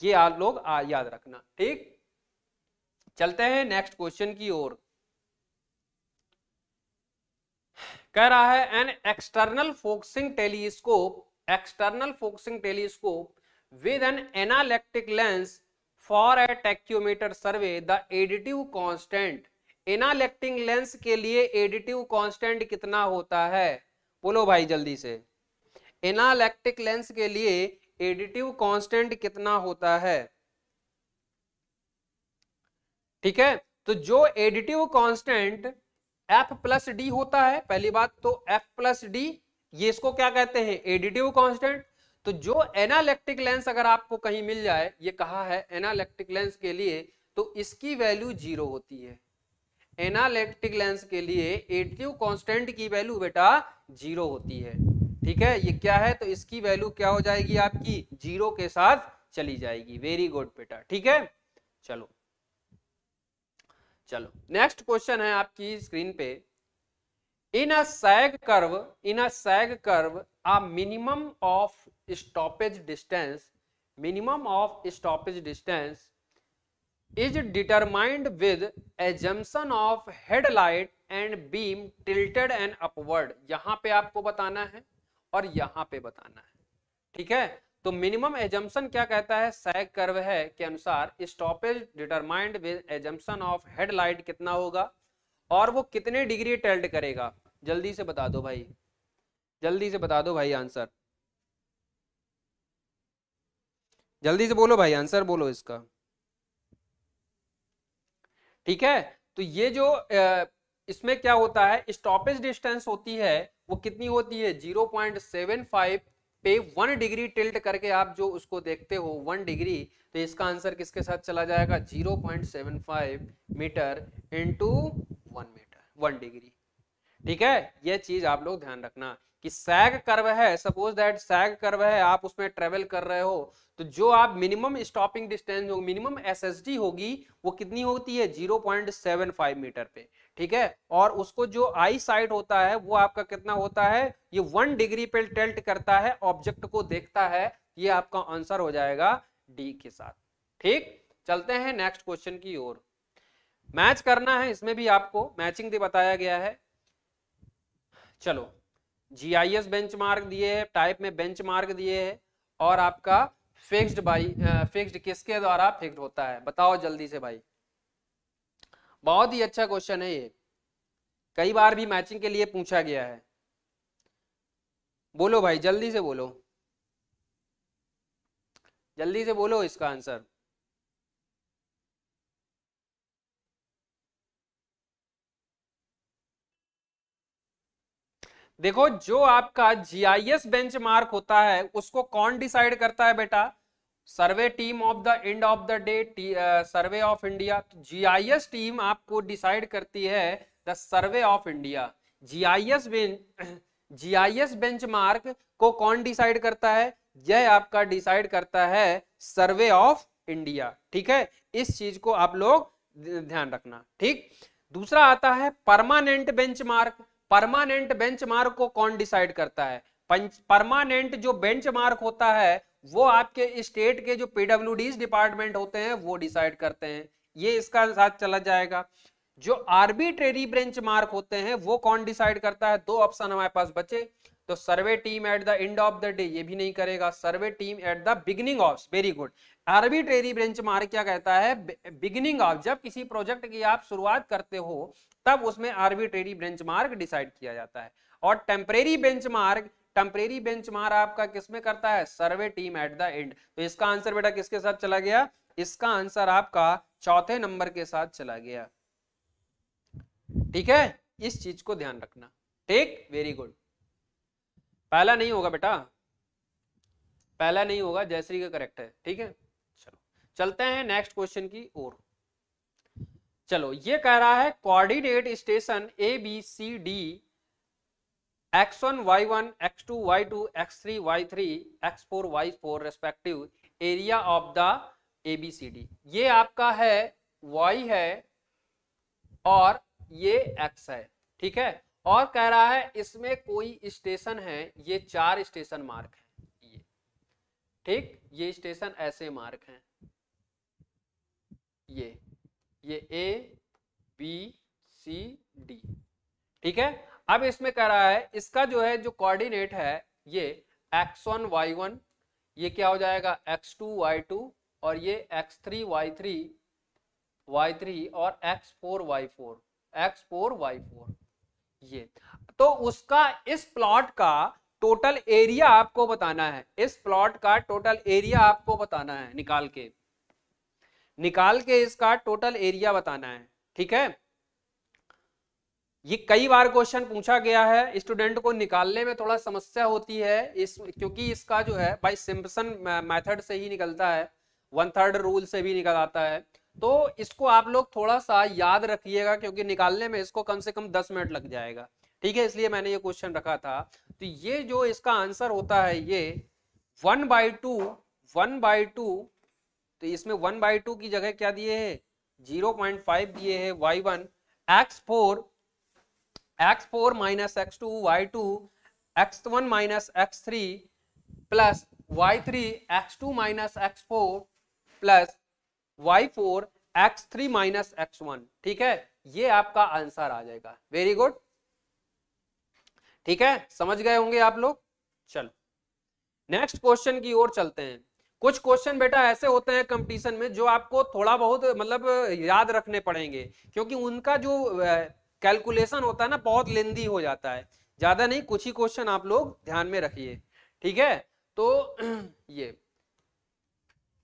ये आप लोग याद रखना ठीक चलते हैं नेक्स्ट क्वेश्चन की ओर कह रहा है an external focusing telescope external focusing telescope with an anallactic lens for a tacheometer survey the additive constant anallactic lens के लिए एडिटिव कांस्टेंट कितना होता है बोलो भाई जल्दी से एनालैक्टिक लेंस के लिए एडिटिव कांस्टेंट कितना होता है ठीक है तो जो additive constant F plus D होता है पहली बात तो एफ प्लस डी ये इसको क्या कहते हैं एडिटिव कांस्टेंट तो जो एनालैक्टिक लेंस अगर आपको कहीं मिल जाए ये कहा है एनालैक्टिक लेंस के लिए तो इसकी वैल्यू जीरो होती है एनालैक्टिक लेंस के लिए एडिटिव कांस्टेंट की वैल्यू बेटा जीरो होती है ठीक है ये क्या है तो इसकी वैल्यू क्या हो जाएगी आपकी जीरो के साथ चली जाएगी वेरी गुड बेटा ठीक है चलो चलो नेक्स्ट क्वेश्चन है आपकी स्क्रीन पे in a sag curve in a sag curve a minimum of stoppage distance minimum of stoppage distance is determined with assumption of headlight and beam tilted and upward यहां पे आपको बताना है और यहाँ पे बताना है ठीक है तो मिनिमम एजम्सन क्या कहता है सैग कर्व है के अनुसार stoppage determined with assumption of headlight कितना होगा और वो कितने डिग्री टेल्ट करेगा जल्दी से बता दो भाई जल्दी से बता दो भाई आंसर जल्दी से बोलो भाई आंसर बोलो इसका ठीक है तो ये जो इसमें क्या होता है स्टॉपेज डिस्टेंस होती है वो कितनी होती है जीरो पॉइंट सेवन फाइव पे वन डिग्री टिल्ट करके आप जो उसको देखते हो वन डिग्री तो इसका आंसर किसके साथ चला जाएगा zero point seven five metre into one metre one degree ठीक है ये चीज आप लोग ध्यान रखना कि सैग कर्व है सपोज दैट सैग कर्व है आप उसमें ट्रेवल कर रहे हो तो जो आप मिनिमम स्टॉपिंग डिस्टेंस हो मिनिमम एसएसडी होगी वो कितनी होती है zero point seven five metre पे ठीक है और उसको जो आई साइट होता है वो आपका कितना होता है ये वन डिग्री पे टेल्ट करता है ऑब्जेक्ट को देखता है ये आपका आंसर हो जाएगा डी के साथ ठीक चलते हैं नेक्स्ट क्वेश्चन की ओर मैच करना है इसमें भी आपको मैचिंग दे बताया गया है चलो जीआईएस बेंचमार्क दिए है टाइप में बेंच दिए है और आपका फिक्स्ड बाई फिक्स्ड किसके द्वारा फिक्स्ड होता है बताओ जल्दी से भाई बहुत ही अच्छा क्वेश्चन है ये कई बार भी मैचिंग के लिए पूछा गया है बोलो भाई जल्दी से बोलो जल्दी से बोलो इसका आंसर देखो जो आपका जीआईएस बेंचमार्क होता है उसको कौन डिसाइड करता है बेटा survey team of the end of the day survey of India तो जीआईएस टीम आपको डिसाइड करती है the survey of India GIS GIS benchmark को कौन डिसाइड करता है यह आपका डिसाइड करता है सर्वे ऑफ इंडिया ठीक है इस चीज को आप लोग ध्यान रखना ठीक दूसरा आता है परमानेंट बेंचमार्क परमानेंट बेंचमार्क को कौन डिसाइड करता है परमानेंट जो बेंचमार्क होता है वो आपके स्टेट के जो पीडब्ल्यू डिपार्टमेंट होते हैं वो डिसाइड करते हैं ये इसका साथ चला जाएगा जो आर्बिट्रेरी ब्रेंच मार्क होते हैं वो कौन डिसाइड करता है दो ऑप्शन हमारे पास बचे तो survey team at the end of the day ये भी नहीं करेगा survey team at the beginning of very good arbitrary bench mark क्या कहता है बिगिनिंग ऑफ जब किसी प्रोजेक्ट की आप शुरुआत करते हो तब उसमें आर्बिट्रेरी ब्रेंच डिसाइड किया जाता है और टेम्परेरी बेंच टेम्परेरी बेंच आपका किसमें करता है survey team at the end तो इसका आंसर बेटा किसके साथ चला गया इसका आंसर आपका चौथे नंबर के साथ चला गया ठीक है इस चीज को ध्यान रखना ठीक वेरी गुड पहला नहीं होगा बेटा पहला नहीं होगा जयश्री का करेक्ट है ठीक है चलो चलते हैं नेक्स्ट क्वेश्चन की ओर चलो ये कह रहा है coordinate station A B C D x1 y1 x2 y2 x3 y3 x4 y4 respective area of the ABCD ये आपका है y है और ये x है ठीक है और कह रहा है इसमें कोई स्टेशन है ये चार स्टेशन मार्क है ये ठीक ये स्टेशन ऐसे मार्क हैं ये ये ए बी सी डी ठीक है अब इसमें कह रहा है इसका जो है जो कोऑर्डिनेट है ये एक्स वन वाई वन ये क्या हो जाएगा x2 y2 और ये x3 y3 y3 और x4 y4 x4 y4 ये तो उसका इस प्लॉट का टोटल एरिया आपको बताना है इस प्लॉट का टोटल एरिया आपको बताना है निकाल के निकाल के इसका टोटल एरिया बताना है ठीक है ये कई बार क्वेश्चन पूछा गया है स्टूडेंट को निकालने में थोड़ा समस्या होती है इस क्योंकि इसका जो है बाई सिम्पसन मैथड से ही निकलता है वन थर्ड रूल से भी निकल आता है तो इसको आप लोग थोड़ा सा याद रखिएगा क्योंकि निकालने में इसको कम से कम दस मिनट लग जाएगा ठीक है इसलिए मैंने ये क्वेश्चन रखा था तो ये जो इसका आंसर होता है ये one by two one by two तो इसमें वन बाई टू की जगह क्या दिए है जीरो पॉइंट फाइव दिए है Y one X four X four minus X two Y two X one minus X three plus Y three X two minus X four plus Y four X three minus X one ठीक है ये आपका answer आ जाएगा very good ठीक है समझ गए होंगे आप लोग चलो नेक्स्ट क्वेश्चन की ओर चलते हैं कुछ क्वेश्चन बेटा ऐसे होते हैं कंपटीशन में जो आपको थोड़ा बहुत मतलब याद रखने पड़ेंगे क्योंकि उनका जो कैलकुलेशन होता है ना बहुत लेंदी हो जाता है ज्यादा नहीं कुछ ही क्वेश्चन आप लोग ध्यान में रखिए ठीक है तो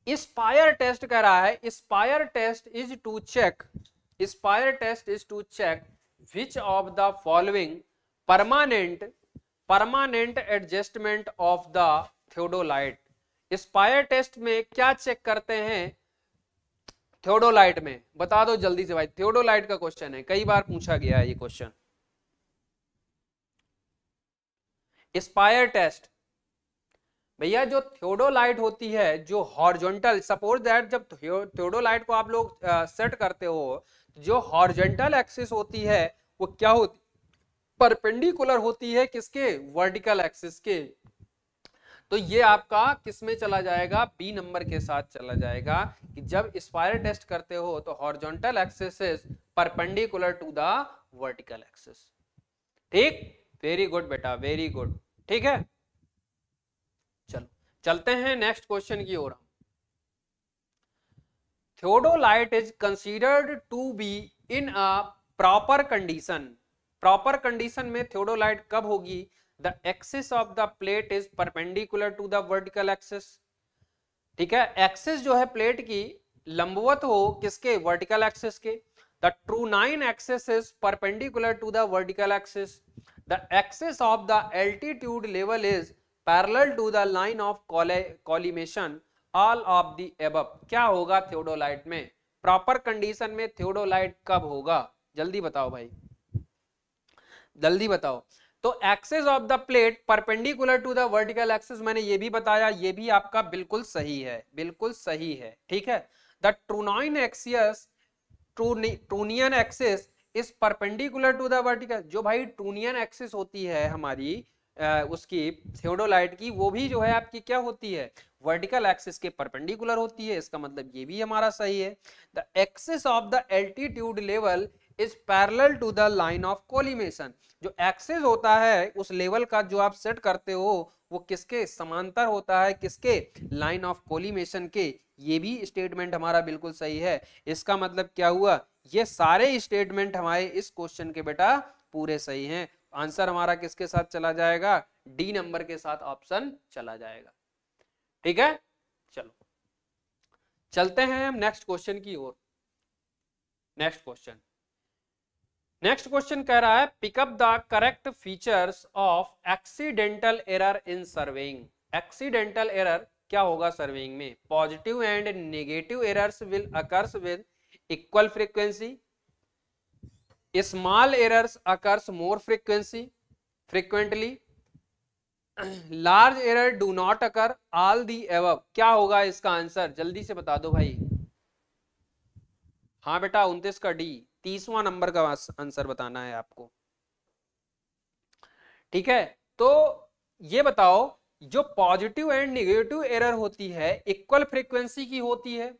ये स्पायर टेस्ट कह रहा है spire test is to check spire test is to check which of the following permanent permanent adjustment of the theodolite spire test में क्या चेक करते हैं थियोडोलाइट में बता दो जल्दी से भाई थियोडोलाइट का क्वेश्चन है कई बार पूछा गया है ये क्वेश्चन स्पायर टेस्ट भैया जो थियोडोलाइट होती है जो हॉर्जेंटल सपोज दैट जब थियोडोलाइट को आप लोग सेट करते हो जो हॉर्जेंटल एक्सिस होती है वो क्या होती परपेंडिकुलर होती है किसके वर्टिकल एक्सिस के तो ये आपका किस में चला जाएगा बी नंबर के साथ चला जाएगा कि जब स्पायर टेस्ट करते हो तो horizontal axis perpendicular to the vertical axis ठीक वेरी गुड बेटा वेरी गुड ठीक है चलो चलते हैं नेक्स्ट क्वेश्चन की ओर theodolite is considered to be in a proper condition proper condition में थियोडोलाइट कब होगी the axis of the plate is perpendicular to the vertical axis ठीक है एक्सिस जो है प्लेट की लंबवत हो किसके वर्टिकल एक्सिस के the trunnion axis is perpendicular to the vertical axis the axis of the altitude level is parallel to the line of collimation all of the above क्या होगा theodolite में proper condition में theodolite कब होगा जल्दी बताओ भाई जल्दी बताओ तो axis of the plate perpendicular to the vertical axis मैंने ये भी बताया ये भी आपका बिल्कुल सही है बिल्कुल सही है ठीक है the trunnion axis trunnion axis is perpendicular to the vertical जो भाई ट्रूनियन एक्सिस होती है हमारी आ, उसकी थियोडोलाइट की वो भी जो है आपकी क्या होती है वर्टिकल एक्सिस के परपेंडिकुलर होती है इसका मतलब ये भी हमारा सही है the axis of the altitude level is parallel to the line of collimation जो एक्सेस होता है उस लेवल का जो आप सेट करते हो वो किसके समांतर होता है किसके लाइन ऑफ कोलिमेशन के ये भी स्टेटमेंट हमारा बिल्कुल सही है इसका मतलब क्या हुआ ये सारे स्टेटमेंट हमारे इस क्वेश्चन के बेटा पूरे सही हैं आंसर हमारा किसके साथ चला जाएगा डी नंबर के साथ ऑप्शन चला जाएगा ठीक है चलो चलते हैं हम नेक्स्ट क्वेश्चन की ओर नेक्स्ट क्वेश्चन नेक्स्ट क्वेश्चन कह रहा है pick up the correct features of accidental error in surveying accidental error क्या होगा सर्वेइंग में positive and negative errors will occurs with equal frequency small errors occurs more frequency frequently large error do not occur all the above क्या होगा इसका answer जल्दी से बता दो भाई हाँ बेटा उनतीस का डी तीसवा नंबर का आंसर बताना है आपको ठीक है तो ये बताओ जो पॉजिटिव एंड निगेटिव एरर होती है इक्वल फ्रीक्वेंसी की होती है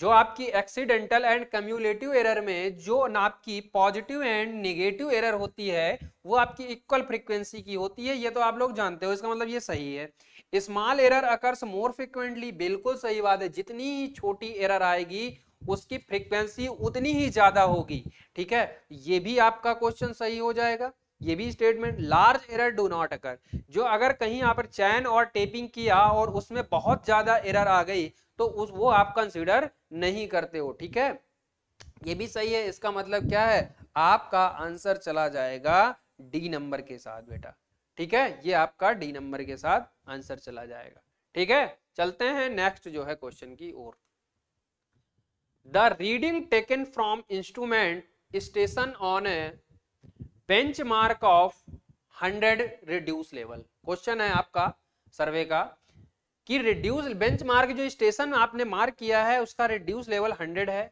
जो आपकी एक्सीडेंटल एंड कम्युलेटिव एरर में जो आपकी पॉजिटिव एंड निगेटिव एरर होती है वो आपकी इक्वल फ्रीक्वेंसी की होती है ये तो आप लोग जानते हो इसका मतलब ये सही है small error occurs more frequently बिल्कुल सही बात है जितनी छोटी एरर आएगी उसकी फ्रीक्वेंसी उतनी ही ज्यादा होगी ठीक है ये भी आपका क्वेश्चन सही हो जाएगा ये भी statement large error do not occur जो अगर कहीं यहाँ पर चैन और टेपिंग किया और उसमें बहुत ज्यादा एरर आ गई तो उस वो आप कंसिडर नहीं करते हो ठीक है ये भी सही है इसका मतलब क्या है आपका आंसर चला जाएगा डी नंबर के साथ बेटा ठीक है ये आपका डी नंबर के साथ आंसर चला जाएगा ठीक है चलते हैं नेक्स्ट जो है क्वेश्चन की ओर the reading taken from instrument station on a bench mark of hundred reduce level question है आपका सर्वे का कि रिड्यूस बेंच मार्क जो स्टेशन आपने मार्क किया है उसका रिड्यूस लेवल हंड्रेड है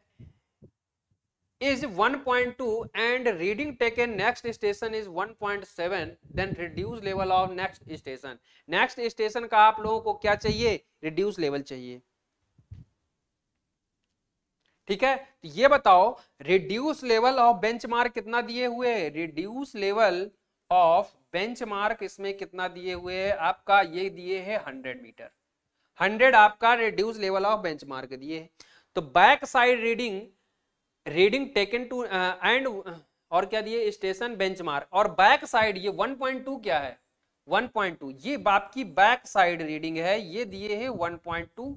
is one point two and reading taken next station is one point seven then reduce level of next station next station का आप लोगों को क्या चाहिए रिड्यूस लेवल चाहिए ठीक है तो ये बताओ रिड्यूस लेवल ऑफ बेंचमार्क कितना दिए हुए रिड्यूस लेवल ऑफ बेंचमार्क इसमें कितना दिए हुए है आपका ये दिए है हंड्रेड मीटर हंड्रेड आपका रिड्यूस लेवल ऑफ मार्क दिए है तो back side reading reading taken two and और क्या दिए स्टेशन बेंचमार्क और बैक साइड ये 1.2 क्या है 1.2 ये बाप की बैक साइड रीडिंग है ये दिए है टू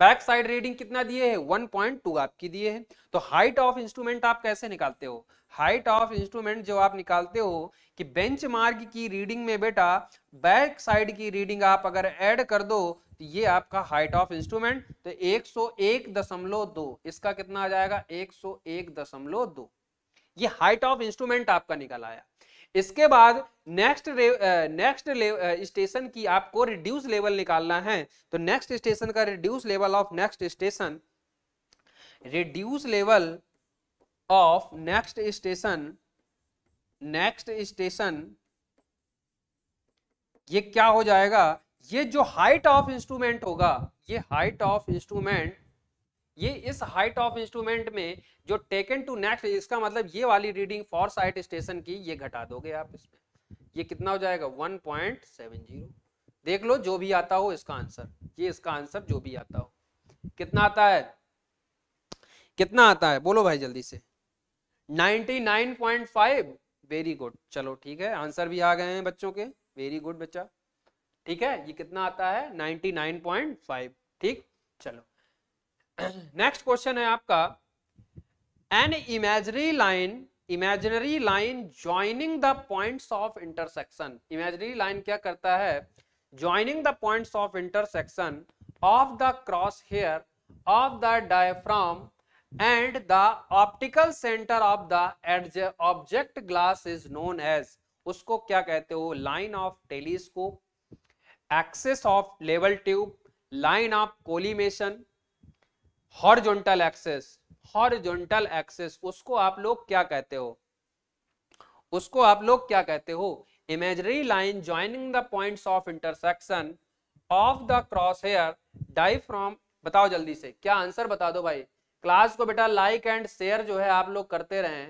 बैक साइड रीडिंग कितना दिए है 1.2 आपकी दिए है तो हाइट ऑफ इंस्ट्रूमेंट आप कैसे निकालते हो हाइट ऑफ इंस्ट्रूमेंट जो आप निकालते हो कि बेंचमार्क की रीडिंग में बेटा बैक साइड की रीडिंग आप अगर ऐड कर दो तो ये आपका हाइट ऑफ इंस्ट्रूमेंट तो 101.2 इसका कितना आ जाएगा 101.2 ये हाइट ऑफ इंस्ट्रूमेंट आपका निकल आया इसके बाद नेक्स्ट नेक्स्ट स्टेशन की आपको रिड्यूस लेवल निकालना है तो नेक्स्ट स्टेशन का reduce level of next station reduce level of next station next station ये क्या हो जाएगा ये जो हाइट ऑफ इंस्ट्रूमेंट होगा ये हाइट ऑफ इंस्ट्रूमेंट ये इस हाइट ऑफ इंस्ट्रूमेंट में जो टेकन टू नेक्स्ट इसका मतलब ये वाली रीडिंग फॉर साइट स्टेशन की ये घटा दोगे आप इसमें ये कितना हो जाएगा 1.70 देख लो जो भी आता हो इसका आंसर ये इसका आंसर जो भी आता हो कितना आता है कितना आता है बोलो भाई जल्दी से 99.5 वेरी गुड चलो ठीक है आंसर भी आ गए हैं बच्चों के वेरी गुड बच्चा ठीक है ये कितना आता है 99.5 ठीक चलो नेक्स्ट क्वेश्चन है आपका an imagery line imaginary line joining the point of intersection imaginary line क्या करता है joining the point of intersection of the cross hair of the diaphragm and the optical centre of the object glass is known as उसको क्या कहते हो line of telescope axis of level tube line of collimation horizontal axis horizontal axis उसको आप लोग क्या कहते हो उसको आप लोग क्या कहते हो line joining the points of intersection of the cross hair die from बताओ जल्दी से क्या आंसर बता दो भाई क्लास को बेटा लाइक एंड शेयर जो है आप लोग करते रहे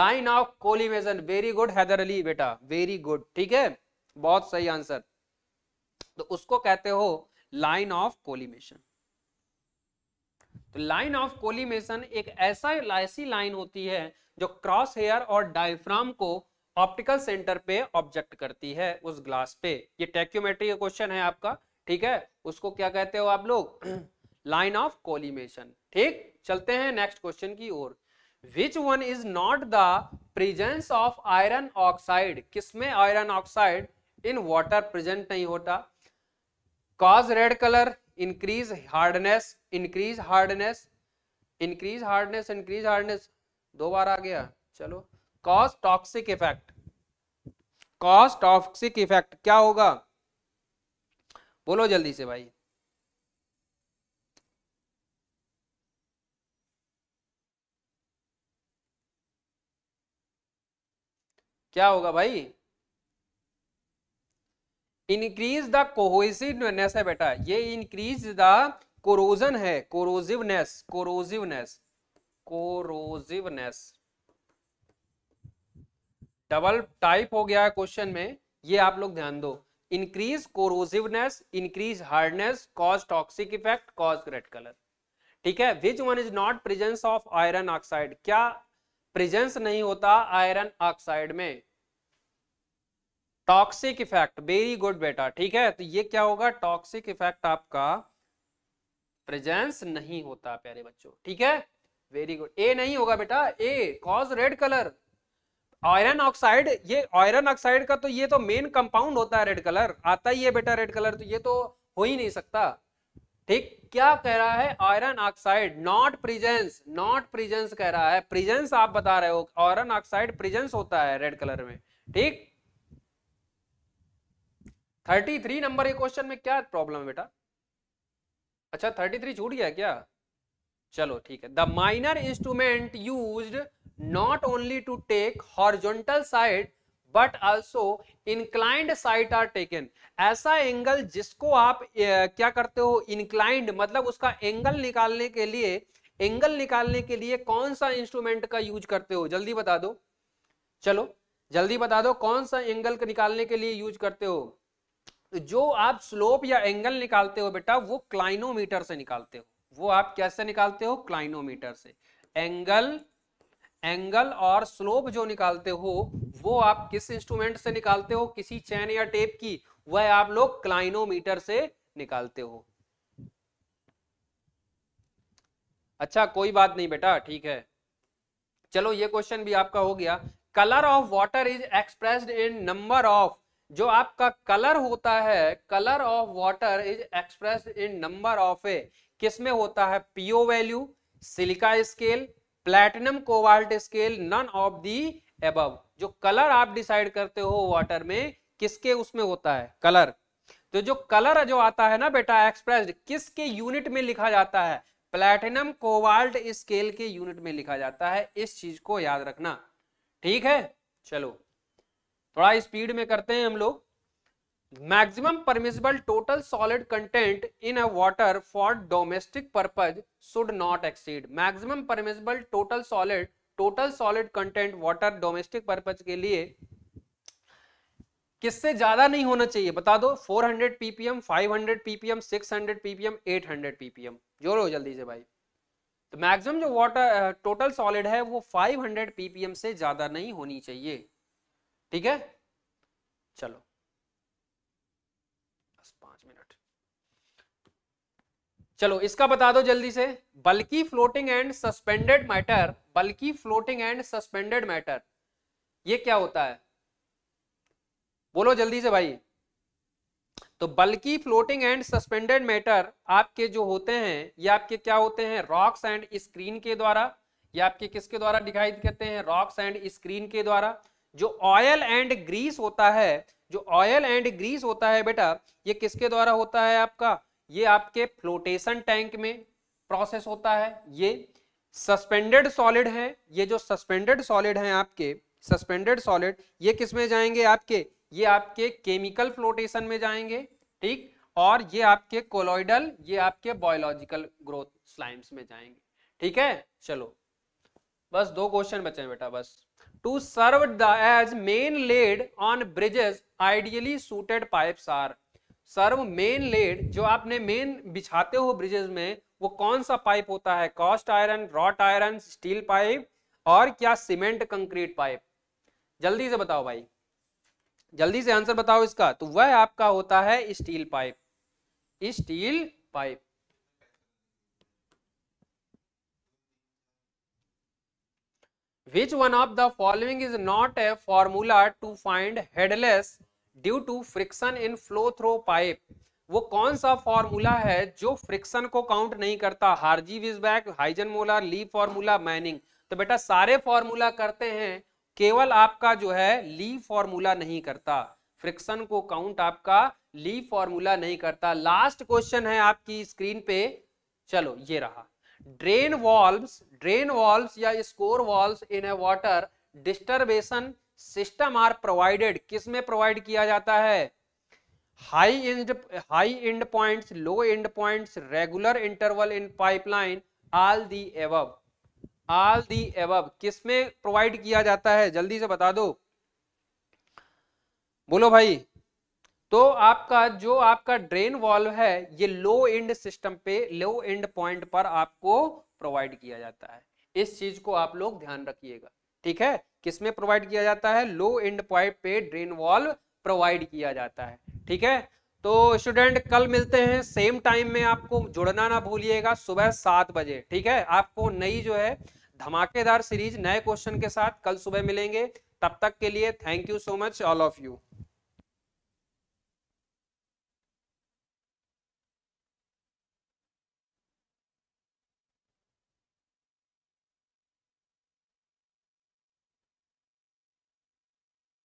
line of collimation very good Haider Ali बेटा वेरी गुड ठीक है बहुत सही आंसर तो उसको कहते हो लाइन ऑफ कोलिमेशन तो लाइन ऑफ कोलिमेशन एक ऐसा ऐसी लाइन होती है जो क्रॉस हेयर और डायफ्राम को ऑप्टिकल सेंटर पे ऑब्जेक्ट करती है उस ग्लास पे ये टैक्योमेट्री का क्वेश्चन है आपका ठीक है उसको क्या कहते हो आप लोग लाइन ऑफ कोलिमेशन ठीक चलते हैं नेक्स्ट क्वेश्चन की ओर which one is not the presence of iron oxide किसमें iron oxide in water present नहीं होता cause red colour increase hardness increase hardness increase hardness increase hardness दो बार आ गया चलो cause toxic effect cause toxic effect क्या होगा बोलो जल्दी से भाई क्या होगा भाई इंक्रीज द कोहेसिवनेस है बेटा ये इंक्रीज द कोरोजन है कोरोजिवनेस कोरोजिवनेस कोरोजिवनेस डबल टाइप हो गया है क्वेश्चन में ये आप लोग ध्यान दो increase corrosiveness increase hardness cause toxic effect cause red colour ठीक है which one is not presence of iron oxide क्या प्रेजेंस नहीं होता आयरन ऑक्साइड में टॉक्सिक इफेक्ट वेरी गुड बेटा ठीक है तो ये क्या होगा टॉक्सिक इफेक्ट आपका प्रेजेंस नहीं होता प्यारे बच्चों ठीक है वेरी गुड ए नहीं होगा बेटा A cause red colour iron oxide ये आयरन ऑक्साइड का तो ये तो मेन कंपाउंड होता है रेड कलर आता ही है बेटा रेड कलर तो ये तो हो ही नहीं सकता ठीक क्या कह रहा है iron oxide not presence not presence कह रहा है प्रिजेंस आप बता रहे हो आयरन ऑक्साइड प्रिजेंस होता है रेड कलर में ठीक थर्टी थ्री नंबर के क्वेश्चन में क्या प्रॉब्लम है बेटा अच्छा थर्टी थ्री छूट गया क्या चलो ठीक है the minor instrument use not only to take horizontal side but also inclined sight are taken ऐसा एंगल जिसको आप क्या करते हो इंक्लाइंड मतलब उसका एंगल निकालने के लिए एंगल निकालने के लिए कौन सा इंस्ट्रूमेंट का यूज करते हो जल्दी बता दो चलो जल्दी बता दो कौन सा एंगल निकालने के लिए यूज करते हो तो जो आप स्लोप या एंगल निकालते हो बेटा वो क्लाइनोमीटर से निकालते हो वो आप कैसे निकालते हो क्लाइनोमीटर से एंगल एंगल और स्लोप जो निकालते हो वो आप किस इंस्ट्रूमेंट से निकालते हो किसी चैन या टेप की वह आप लोग क्लाइनोमीटर से निकालते हो अच्छा कोई बात नहीं बेटा ठीक है चलो ये क्वेश्चन भी आपका हो गया colour of water is expressed in number of जो आपका कलर होता है colour of water is express in number of a किसमें होता है PO value silica scale platinum cobalt scale none of the above जो कलर आप डिसाइड करते हो वाटर में किसके उसमें होता है कलर तो जो कलर जो आता है ना बेटा एक्सप्रेस किसके यूनिट में लिखा जाता है प्लेटिनम कोवाल्ट स्केल के यूनिट में लिखा जाता है इस चीज को याद रखना ठीक है चलो थोड़ा स्पीड में करते हैं हम लोग maximum permissible total solid content in a water for domestic purpose should not exceed maximum permissible total solid total solid content water domestic purpose के लिए किससे ज्यादा नहीं होना चाहिए बता दो 400 ppm 500 ppm 600 ppm 800 ppm जोर हो जल्दी से भाई तो मैक्सिमम जो वाटर टोटल सॉलिड है वो 500 ppm से ज्यादा नहीं होनी चाहिए ठीक है चलो बस पांच मिनट चलो इसका बता दो जल्दी से बल्कि फ्लोटिंग एंड सस्पेंडेड मैटर बल्कि फ्लोटिंग एंड सस्पेंडेड मैटर ये क्या होता है बोलो जल्दी से भाई तो बल्कि फ्लोटिंग एंड सस्पेंडेड मैटर आपके जो होते हैं ये आपके क्या होते हैं रॉक्स एंड स्क्रीन के द्वारा ये आपके किसके द्वारा दिखाई देते हैं रॉक्स एंड स्क्रीन के द्वारा जो ऑयल एंड ग्रीस होता है जो ऑयल एंड ग्रीस होता है बेटा ये किसके द्वारा होता है आपका ये आपके फ्लोटेशन टैंक में प्रोसेस होता है ये सस्पेंडेड सॉलिड है ये जो सस्पेंडेड सॉलिड है आपके सस्पेंडेड सॉलिड ये किस में जाएंगे आपके ये आपके केमिकल फ्लोटेशन में जाएंगे ठीक और ये आपके कोलोइडल ये आपके बायोलॉजिकल ग्रोथ स्लाइम्स में जाएंगे ठीक है चलो बस दो क्वेश्चन बचे हैं बेटा बस to serve the as main laid on bridges ideally suited pipes are serve main laid जो आपने मेन बिछाते हो ब्रिजेस में वो कौन सा पाइप होता है cast iron wrought iron steel pipe और क्या सीमेंट कंक्रीट पाइप जल्दी से बताओ भाई जल्दी से आंसर बताओ इसका तो वह आपका होता है steel pipe steel pipe which one of the following is not a formula to find headless due to friction in flow through pipe वो कौन सा फॉर्मूला है जो फ्रिक्शन को काउंट नहीं करता हार्जी विजबैक हाइजन मोलर ली फॉर्मूला माइनिंग तो बेटा सारे फॉर्मूला करते हैं केवल आपका जो है ली फॉर्मूला नहीं करता फ्रिक्शन को काउंट आपका ली फॉर्मूला नहीं करता लास्ट क्वेश्चन है आपकी स्क्रीन पे चलो ये रहा ड्रेन वॉल्व्स ड्रेन वॉल्व्स या scour valves in a water distribution system are provided किस में प्रोवाइड किया जाता है high end high end points low end points regular interval in pipeline all the above all the above किस में provide किया जाता है जल्दी से बता दो बोलो भाई तो आपका जो आपका ड्रेन वॉल्व है ये लो एंड सिस्टम पे लो एंड पॉइंट पर आपको प्रोवाइड किया जाता है इस चीज को आप लोग ध्यान रखिएगा ठीक है किसमें प्रोवाइड किया जाता है लो एंड पॉइंट पे ड्रेन वॉल्व प्रोवाइड किया जाता है ठीक है तो स्टूडेंट कल मिलते हैं सेम टाइम में आपको जुड़ना ना भूलिएगा सुबह सात बजे ठीक है आपको नई जो है धमाकेदार सीरीज नए क्वेश्चन के साथ कल सुबह मिलेंगे तब तक के लिए thank you so much all of you